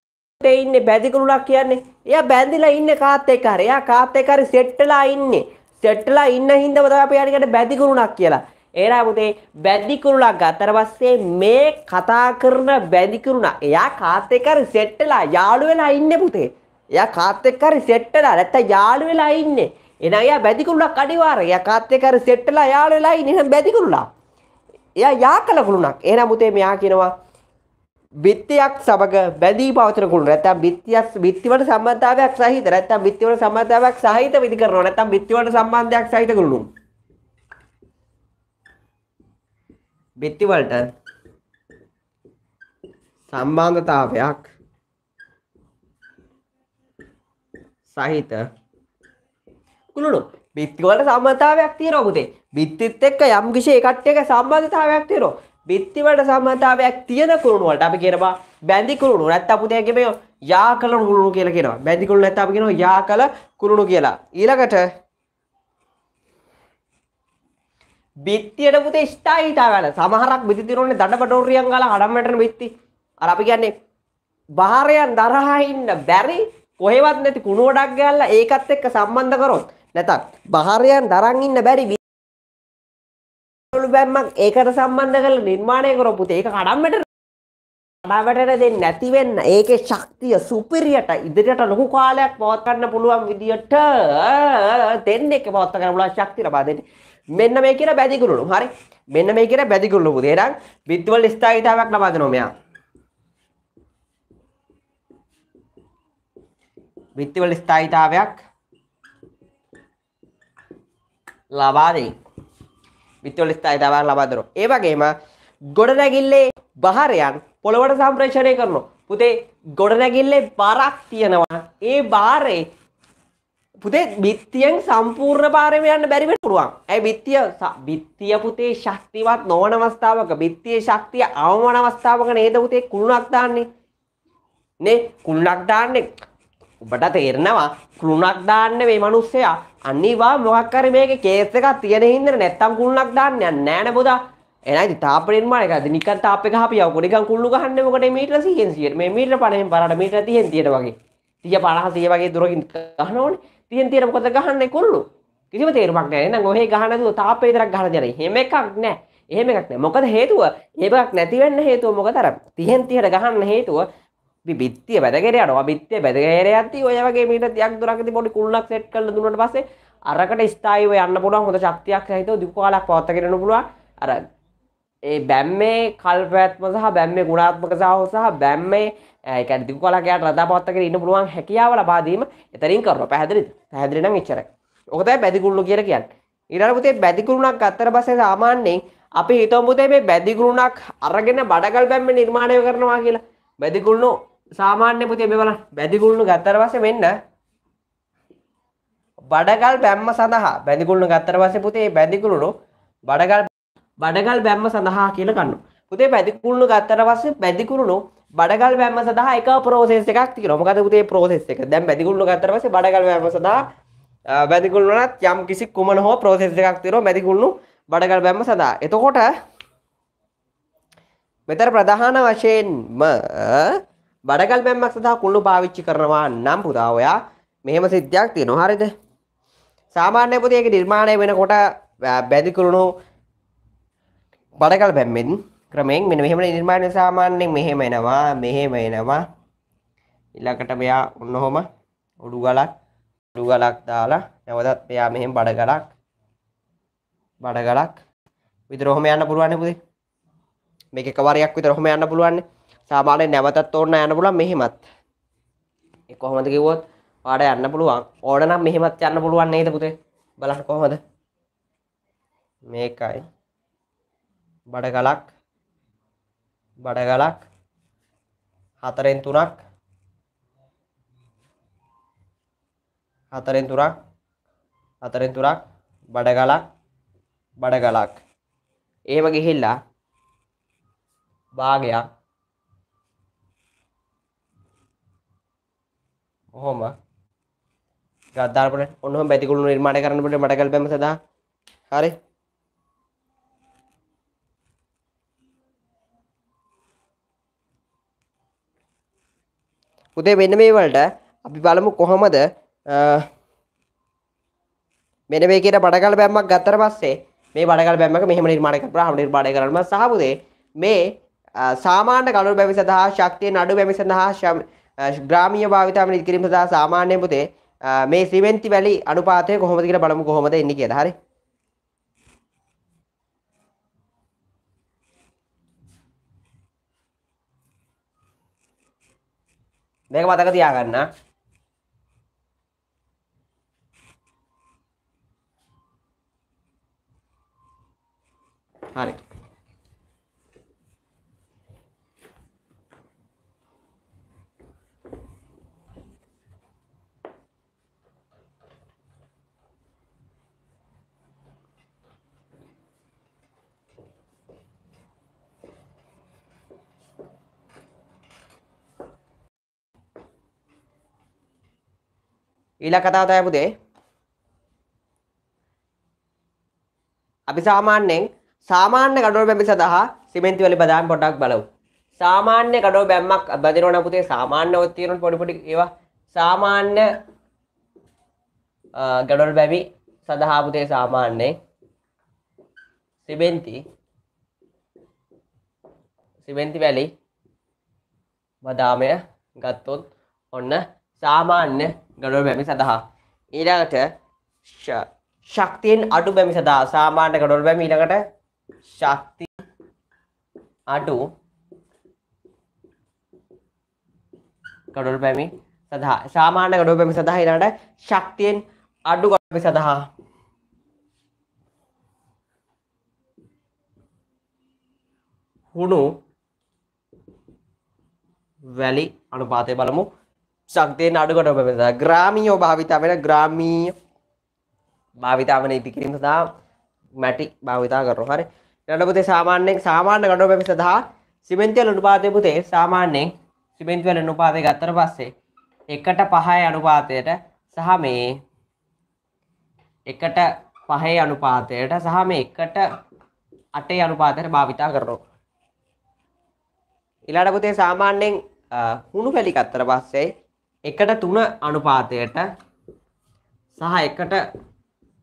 [SPEAKER 1] තේ ඉන්නේ බැඳි කුළුණක් කියන්නේ එයා බැඳිලා ඉන්නේ කාත් එක්ක හරි. එයා කාත් එක්ක හරි සෙට් වෙලා ඉන්නේ. සෙට් වෙලා ඉන්න හින්දාම තමයි අපි යාට කියන්නේ බැදි කුරුණක් කියලා. ඒලා පුතේ බැදි කුරුණක් ගත්තට පස්සේ මේ කතා කරන බැදි කුරුණ එයා කාත් එක්ක හරි සෙට් වෙලා යාළු වෙලා ඉන්නේ පුතේ. එයා කාත් එක්ක හරි සෙට් වෙලා නැත්තම් යාළු වෙලා ඉන්නේ. එහෙනම් එයා බැදි කුරුණක් අනිවාර්යයි. එයා කාත් එක්ක හරි සෙට් වෙලා යාළු වෙලා ඉන්නේ. එහෙනම් බැදි කුරුණක්. එයා යාකල කුරුණක්. එහෙනම් පුතේ මෙයා කියනවා බිත්තියක් සමග බැඳී පවතන කුළු නැත්නම් බිත්තියක් බිත්තිවල සම්බන්ධතාවයක් සහිත නැත්නම් බිත්තිවල සම්බන්ධතාවයක් සහිත විදි කරනවා නැත්නම් බිත්තිවල සම්බන්ධයක් සහිත කුළු බිත්තිවලට සම්බන්ධතාවයක් සහිත කුළුණු බිත්තිවලට සම්බන්ධතාවයක් තියෙනවා පුතේ බිත්තිත් එක්ක යම් කිසි එකට් එක සම්බන්ධතාවයක් තියෙනවා බිත්තිවට සම්බන්ධතාවයක් තියෙන කුරුණු වලට අපි කියනවා බැඳි කුරුණු නැත්නම් අපි දැන් කියමු යා කළ කුරුණු කියලා කියනවා බැඳි කුරුණු නැත්නම් අපි කියනවා යා කළ කුරුණු කියලා ඊළඟට බිත්තියට පුතේ ස්ථායි හිතා ගන්න සමහරක් බිත්ති දිනෝනේ දඩබඩෝරියන් ගාලා හඩම් වැටෙන බිත්ති අර අපි කියන්නේ බාහිරයන් දරහා ඉන්න බැරි කොහෙවත් නැති කුණු ගොඩක් ගාලා ඒකත් එක්ක සම්බන්ධ කරොත් නැත්නම් බාහිරයන් දරන් ඉන්න බැරි ලු බැම්මක් ඒකට සම්බන්ධ කරලා නිර්මාණය කරපුත ඒක කඩම්මට කඩාවැටට දෙන්නේ නැති වෙන්න ඒකේ ශක්තිය සුපිරියට ඉදිරියට ලොකු කාලයක් පවත් ගන්න පුළුවන් විදියට දෙන්නේ එක පවත් ගන්න පුළුවන් ශක්තිය ලබා දෙන්නේ මෙන්න මේ කියන බැදිගුරුණු හරි මෙන්න මේ කියන බැදිගුරුණු පුතේ නම් විද්වල් ස්ථායිතාවක් ලබා දෙනවා මෙයා විද්වල් ස්ථායිතාවයක් ලබා දෙයි විත්වල ස්ථායිතාවක් ලබා දෙනවා. ඒ වගේම ගොඩනැගිල්ලේ බහරයන් පොළවට සම්ප්‍රේෂණය කරනවා. පුතේ ගොඩනැගිල්ලේ බාරක් තියෙනවා. ඒ බාරේ පුතේ බිත්තියෙන් සම්පූර්ණ පාරම යන්න බැරි වෙන්න පුළුවන්. ඇයි බිත්තිය බිත්තිය පුතේ ශක්තිවත් නොවන අවස්ථාවක බිත්තියේ ශක්තිය අවමන අවස්ථාවක නේද පුතේ කුණුණක් දාන්නේ. නේ කුණුණක් දාන්නේ ඔබට තේරෙනවා කුණක් දාන්න මේ මිනිස්සයා අනිවා මොකක් හරි මේකේ කේස් එකක් තියෙන හින්දා නැත්තම් කුණක් දාන්න යන්නේ නැහැ නේද එනයි තාප නිර්මාණය කරද්දී නිකන් තාප් එක හපියවකෝ නිකන් කුල්ලු ගහන්නේ මොකටද මීටර 100න් 100ට මේ මීටර 50න් පරාට මීටර 30න් 30ට වගේ 30 50 100 වගේ දුරකින් ගහනෝනේ 30න් 30ට මොකද ගහන්නේ කුල්ලු කිසිම තේරුමක් නැහැ එහෙනම් ඔහේ ගහන දුව තාප්පේ විතරක් ගහලා දෙනවා එහෙම එකක් නැහැ එහෙම එකක් නැහැ මොකද හේතුව ඒකක් නැති වෙන්න හේතුව මොකද අර 30න් 30ට ගහන්න හේතුව බිත්තිය බැදකරයනවා බිත්තිය බැදකර ඇති ඔය වගේ මීට තියක් දුරකති පොඩි කුල්ලක් සෙට් කල දුනට පසේ අරකට ස්ථායිව යන්න පුළ හොඳ ශක්තියක් හිතව දුකාලක් පවත්ත කරන පුළුව අර ඒ බැම්මේ කල් පැත්ම සහ බැම්මේ ගුණාත්මක සහෝ සහ බැම්මේ ඒකැ දිකලකයාට රදා පවත්තකර ඉන්න පුළුවන් හැකියාව ලබාදීම එතරින් කරන පැහැදිරි පැහැදිරිනම් එච්චර ඕකතයි බැදිකුල්ලු කියර කියන්න ඉරපුතේ බැදිකුරුණක් අත්තර පසේ සාමාන්‍යෙන් අපි හිතොම්පුතේ මේ බැදිගුරුණක් අරගෙන බඩගල් බැම්ම නිර්මාණය කරනවා කියලා බැදිකුල්නෝ සාමාන්‍ය පුතිය මේ බලන්න බැදිගුල්ණු ගත්තට පස්සේ මෙන්න බඩගල් බැම්ම සඳහා බැදිගුල්ණු ගත්තට පස්සේ පුතේ බැදිගුළුණු බඩගල් බඩගල් බැම්ම සඳහා කියලා ගන්න. පුතේ බැදිගුල්ණු ගත්තට පස්සේ බැදිගුළුණු බඩගල් බැම්ම සඳහා එක ප්‍රෝසෙස් එකක් තියෙනවා. මොකද පුතේ ප්‍රෝසෙස් එක. දැන් බැදිගුල්ණු ගත්තට පස්සේ බඩගල් බැම්ම සඳහා බැදිගුළුණුනත් යම් කිසි කුමන හෝ ප්‍රෝසෙස් එකක් තියෙනවා බැදිගුල්ණු බඩගල් බැම්ම සඳහා. එතකොට මෙතන ප්‍රධාන වශයෙන්ම බඩගල් බැම්මක් සඳහා කුණු පාවිච්චි කරනවා නම් පුතා ඔයා මෙහෙම සිද්ධියක් තියෙනවා හරිද සාමාන්‍ය පුතේ ඒක නිර්මාණය වෙනකොට බැඳිකුරුණු බඩගල් බැම්මෙන් ක්‍රමයෙන් මෙන්න මෙහෙම නිර්මාණය සාමාන්‍යයෙන් මෙහෙම එනවා මෙහෙම එනවා ඊළඟට මෙයා ඔන්නෝම උඩු ගලක් උඩු ගලක් දාලා නැවතත් මෙයා මෙහෙම බඩ ගලක් බඩ ගලක් විතර ඔහොම යන්න පුළුවන් නේ පුතේ මේක එක වරයක් විතර ඔහොම යන්න පුළුවන් නේ සාමාන්‍ය නැවතත් ඕන්න යන්න පුළුවන් මෙහෙමත් කොහොමද කිව්වොත් පාඩ යන්න පුළුවන් ඕන නම් මෙහෙමත් යන්න පුළුවන් නේද පුතේ බලන්න කොහොමද මේකයි බඩගලක් බඩගලක් හතරෙන් තුනක් හතරෙන් තුනක් හතරෙන් තුනක් බඩගලක් බඩගලක් එහෙම ගිහිල්ලා භාගයක් කොහොම ගාධාරපට ඔන්නහම බැතිකුළු නිර්මාණය කරන්නට මට කල්පම සදා හරි උදේ වෙන්න මේ වලට අපි බලමු කොහොමද මෙන මේකට බඩකල් බැම්මක් ගත්තර පස්සේ මේ බඩකල් බැම්මක මෙහම නිර්මාණය කරලා හම නිර්මාණය කරන්න සහ පුදේ මේ සාමාන්‍ය කලුරු බැමි සඳහා ශක්තිය නඩු බැමි සඳහා ග්‍රාමිය භාවිතාම ඉතිකිරීම සඳහා සාමාන්‍ය පුතේ මේ සිමෙන්ති වැලි අනුපාතය කොහොමද කියලා බලමු කොහොමද එන්නේ කියලා හරි මේක මතක තියාගන්න හරි ඊළඟ කතාව තමයි පුතේ අපි සාමාන්‍යයෙන් සාමාන්‍ය ගඩොල් බැම්ම සඳහා සිමෙන්ති වලින් බදාම පොඩක් බලමු. සාමාන්‍ය ගඩොල් බැම්මක් බදිනවා නම් පුතේ සාමාන්‍යව තියෙන පොඩි පොඩි ඒවා සාමාන්‍ය ගඩොල් බැමි සඳහා පුතේ සාමාන්‍යයෙන් සිමෙන්ති සිමෙන්ති වැලි බදාමය ගත්තොත් ඔන්න සාමාන්‍ය ගඩොල් බැමි සඳහා ඊළඟට ශක්තියෙන් අඩු බැමි සඳහා සාමාන්‍ය ගඩොල් බැමි ඊළඟට ශක්ති අඩු ගඩොල් බැමි සඳහා සාමාන්‍ය ගඩොල් බැමි සඳහා ඊළඟට ශක්තියෙන් අඩු ගඩොල් බැමි සඳහා හුණු වැලි අනුපාතය බලමු ශක්තියෙන් අඩුකට ඔබ ග්‍රාමීෝ භාවිතා වෙන ග්‍රාමීය භාවිතාවන ඉතිකිරීම සඳහා මැටි භාවිතා කරු හරි යනපුතේ සාමාන්‍යයෙන් සාමාන්‍ය ගඩුව පැමි සඳහා සිමෙන්තිවල අනුපාතය පුතේ සාමාන්‍යයෙන් සිමෙන්තිවල අනුපාතය ගත්තර පස්සේ එකට පහයි අනුපාතයට සහ මේ එකට පහේ අනුපාතයට සහ මේ එකට අටේ අනුපාතයට භාවිතා කරනවා ඉලාට පුතේ සාමාන්‍යයෙන් හුණු පැලි කත්තර පස්සේ එකට තුන අනුපාතයට සහ එකට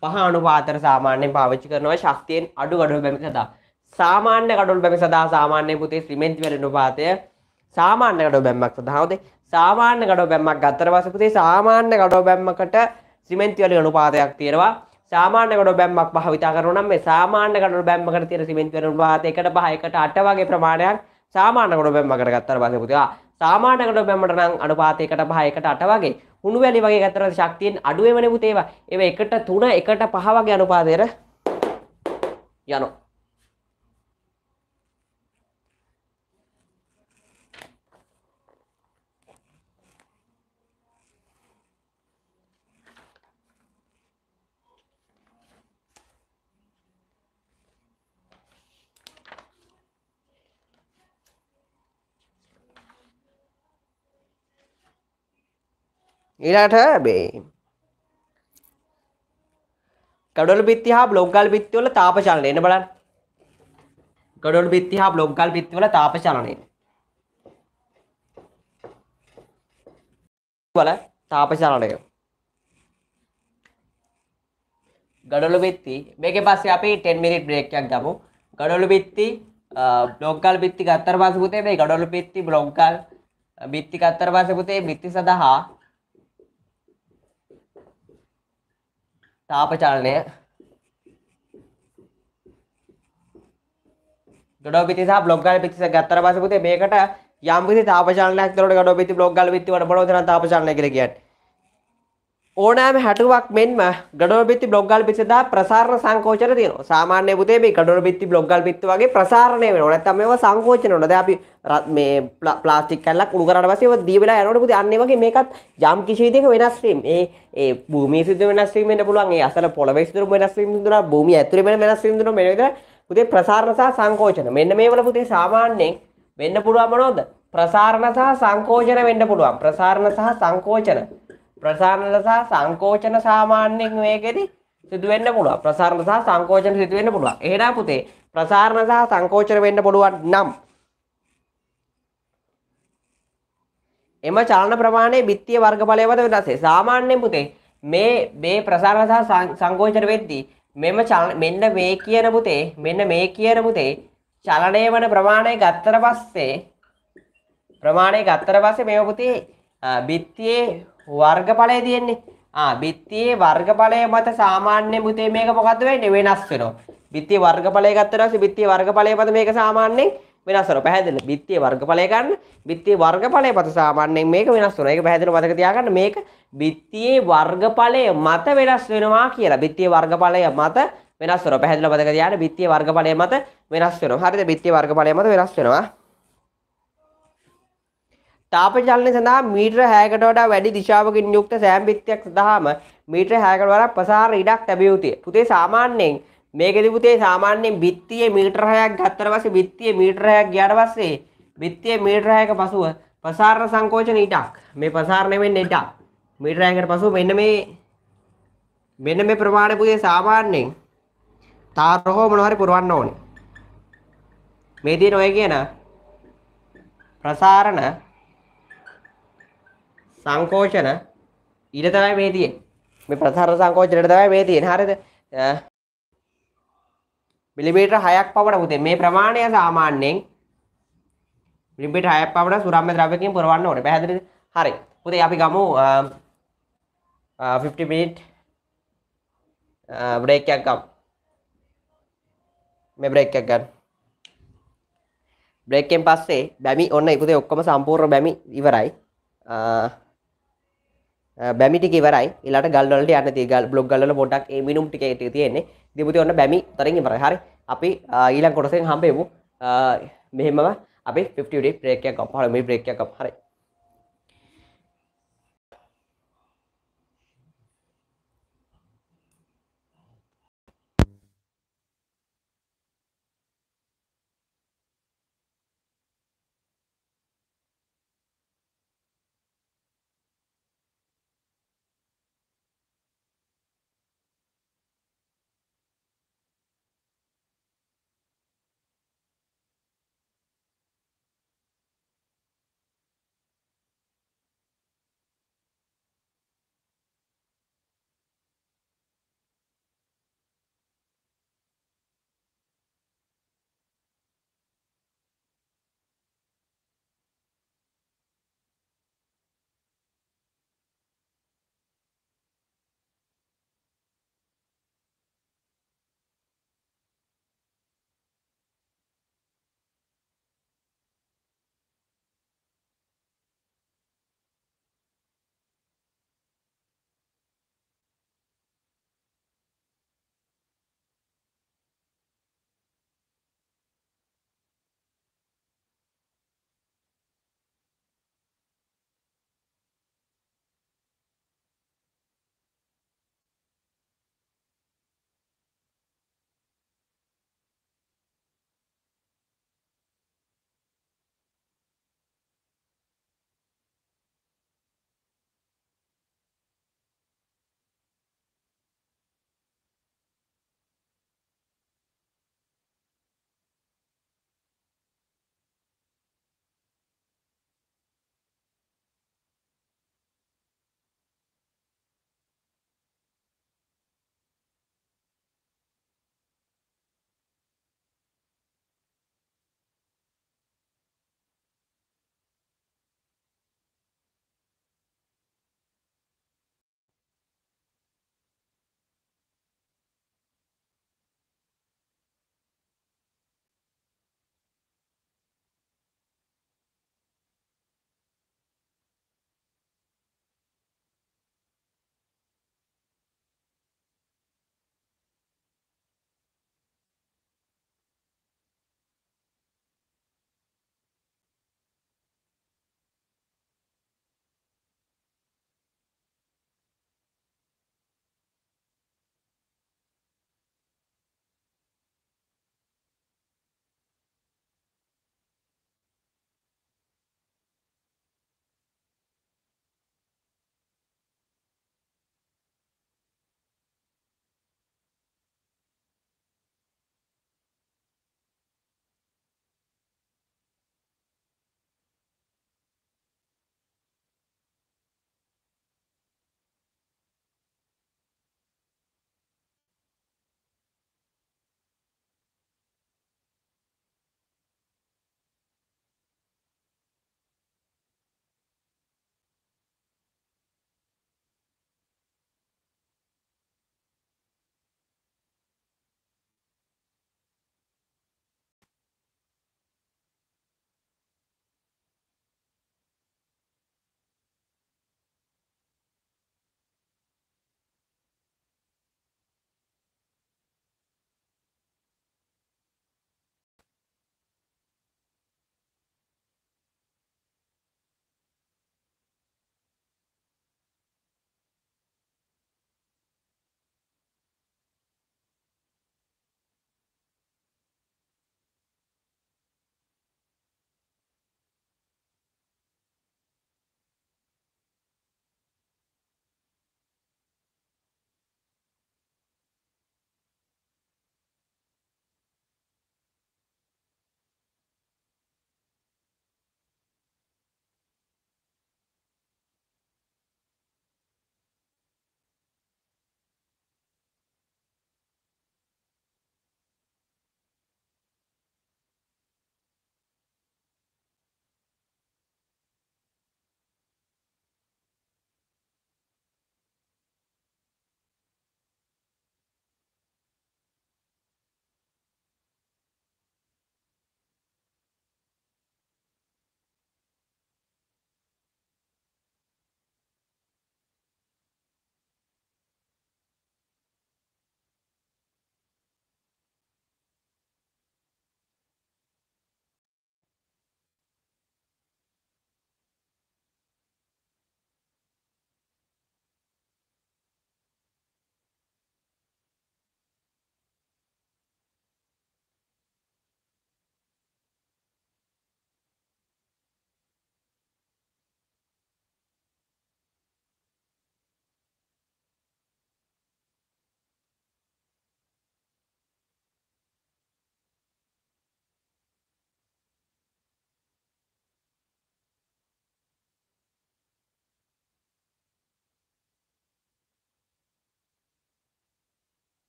[SPEAKER 1] පහ අනුපාතර සාමාන්‍යයෙන් පාවිච්චි කරනවා ශක්තියෙන් අඩු ගඩොල් බැමි සඳහා සාමාන්‍ය ගඩොල් බැමි සඳහා සාමාන්‍ය පුතේ ශ්‍රීමෙන්ති වැල අනුපාතය සාමාන්‍ය ගඩොල් බැම්මක් සඳහා හොදේ සාමාන්‍ය ගඩොල් බැම්මක් ගත්තට පස්සේ පුතේ සාමාන්‍ය ගඩොල් බැම්මකට ශ්‍රීමෙන්ති වැල අනුපාතයක් තියෙනවා සාමාන්‍ය ගඩොල් බැම්මක් භාවිතා කරනවා නම් මේ සාමාන්‍ය ගඩොල් බැම්මකට තියෙන ශ්‍රීමෙන්ති වැල අනුපාතය 1ට 5 1ට 8 වගේ ප්‍රමාණයක් සාමාන්‍ය ගොඩ බැම්මකට ගත්තර පස්සේ පුතා සාමානකට බැමටනම් අනුපාතයකට පහයකට අට වගේ උුණු වැලි වගේ ගතර ශක්තියෙන් අඩුවමනපු තේවා එ එකට තුන එකට පහ වගේ අනුපාදයට යනවා ഇലടയേ കടോള ബിത്തി ഹാ ബ്ലോങ്കൽ ബിത്തിവുള്ള താപചലന എന്നൊ പറയാ കടോള ബിത്തി ഹാ ബ്ലോങ്കൽ ബിത്തിവുള്ള താപചലന ഇടവുള്ള താപചലനടേ കടോള ബിത്തി മേക്കേ പാസി ആപ്പി 10 മിനിറ്റ് ബ്രേക്ക് യാക് ദാമോ കടോള ബിത്തി ബ്ലോങ്കൽ ബിത്തിക്ക് ആട്ടർവാസ് പോത്തേ മേ കടോള ബിത്തി ബ്ലോങ്കൽ ബിത്തിക്ക് ആട്ടർവാസ് പോത്തേ ബിത്തി സദഹ තාපචාලනය ගොඩෝ පිති සහ බ්ලොග් ගාල පිති ගත්තර පස්සේ පුතේ මේකට යම් කිසි තාපචාලනයක් දරන ගොඩෝ පිති බ්ලොග් ගාල පිති වල බලවතන තාපචාලනය කියලා කියන්නේ ඕනෑම හැටුවක් මෙන්ම ගඩොල් බිත්ති බ්ලොග්ගල් බිත්ති සඳහා ප්‍රසාරණ සංකෝචන තියෙනවා. සාමාන්‍ය පුතේ මේ ගඩොල් බිත්ති බ්ලොග්ගල් බිත්ති වගේ ප්‍රසාරණය වෙනවා. නැත්නම් මේවා සංකෝචන වෙනවා. දැන් අපි මේ ප්ලාස්ටික් කැල්ලක් උණු කරාට පස්සේ ඒවා දී වෙලා යනකොට පුතේ අන්න ඒ වගේ මේකත් යම් කිසි විදිහක වෙනස් වීම. ඒ ඒ භූමියේ සිදු වෙනස් වීම වෙන්න පුළුවන්. ඒ අසල පොළවේ සිදු වෙනස් වීම දුනා භූමිය ඇතුලේ වෙන වෙනස් වීම දුනා මෙන්න විතර පුතේ ප්‍රසාරණ සහ සංකෝචන. මෙන්න මේවල පුතේ සාමාන්‍යයෙන් වෙන්න පුළුවන් මොනවද? ප්‍රසාරණ සහ සංකෝචන වෙන්න පුළුවන්. ප්‍රසාරණ සහ සංකෝචන ප්‍රසාරණ සහ සංකෝචන සාමාන්‍යයෙන් මේකෙදි සිදු වෙන්න පුළුවන්. ප්‍රසාරණ සහ සංකෝචන සිදු වෙන්න පුළුවන්. එහෙනම් පුතේ ප්‍රසාරණ සහ සංකෝචන වෙන්න පුළුවන් නම් එම චලන ප්‍රමාණය බිත්තිය වර්ගඵලය වද වෙනස් වේ. සාමාන්‍යයෙන් පුතේ මේ මේ ප්‍රසාරණ සහ සංකෝචන වෙද්දී මෙම මෙන්න මේ කියන පුතේ මෙන්න මේ කියන පුතේ චලණය වන ප්‍රමාණය ගත්තර පස්සේ ප්‍රමාණය ගත්තර පස්සේ මේ පුතේ බිත්තියේ වර්ගඵලය තියෙන්නේ. ආ බිත්තියේ වර්ගඵලය මත සාමාන්‍ය පුතේ මේක මොකද්ද වෙන්නේ වෙනස් වෙනවා. බිත්තියේ වර්ගඵලය ගත්තට පස්සේ බිත්තියේ වර්ගඵලය මත මේක සාමාන්‍යයෙන් වෙනස් වෙනවා. පැහැදිලිද? බිත්තියේ වර්ගඵලය ගන්න බිත්තියේ වර්ගඵලය මත සාමාන්‍යයෙන් මේක වෙනස් වෙනවා. ඒක පැහැදිලිව මතක තියාගන්න මේක බිත්තියේ වර්ගඵලය මත වෙනස් වෙනවා කියලා. බිත්තියේ වර්ගඵලය මත වෙනස් වෙනවා. පැහැදිලිව මතක තියාගන්න බිත්තියේ වර්ගඵලය මත වෙනස් වෙනවා. හරිද? බිත්තියේ වර්ගඵලය මත වෙනස් වෙනවා. තාප චලනය සඳහා මීට්‍ර හෑකට වඩා වැඩි දිශාවකින් යුක්ත සෑම් බිත්තියක් සඳහාම මීට්‍ර හෑකට වඩා ප්‍රසාර ඉඩක් ලැබිය යුතුය. පුතේ සාමාන්‍යයෙන් මේකෙදි පුතේ සාමාන්‍යයෙන් බිත්තියේ මීටර් හයක් ගත්තට පස්සේ බිත්තියේ මීටර් හයක් ගියාට පස්සේ බිත්තියේ මීටර් හයක පසුව ප්‍රසාරණ සංකෝචන ඉඩක් මේ ප්‍රසාරණය වෙන්නේ ඉඩක් මීටර් හයකට පසුව මෙන්න මේ මෙන්න මේ ප්‍රමාණය පුතේ සාමාන්‍යයෙන් තාරහෝ මොනවාරි පුරවන්න ඕනේ. මේ දින ඔය කියන ප්‍රසාරණ සංකෝචන ඊට තමයි මේ තියෙන් මේ ප්‍රසාර සංකෝචනයට තමයි මේ තියෙන් හරිද මිලිමීටර් හයක් පවට පුතේ මේ ප්‍රමාණය සාමාන්‍යයෙන් මිලිමීටර් හයක් පවට සුරම්‍ය ද්‍රව්‍යකින් පුරවන්න ඕනේ පැහැදිලිද හරි පුතේ අපි ගමු 50 මිනිත් බ්‍රේක් එකක් ගමු මේ බ්‍රේක් එකක් ගන්න බ්‍රේක්කෙන් පස්සේ බැමි ඔන්න ඉපුතේ ඔක්කොම සම්පූර්ණ බැමි ඉවරයි බැමිටි වරයි ලාට ගල්ලට යන තිගල් බ්ලොග් ගල්ල පොඩක් මිනුම් ටික තියෙන්නේ දිපති ඔන්න බැමි තරග මර හරි අපි ඊලන් කොටසෙන් හම්බෙමු මෙහෙමම අපි 50 ප්‍රේකයක් අපහම ප්‍රේකයක් හරයි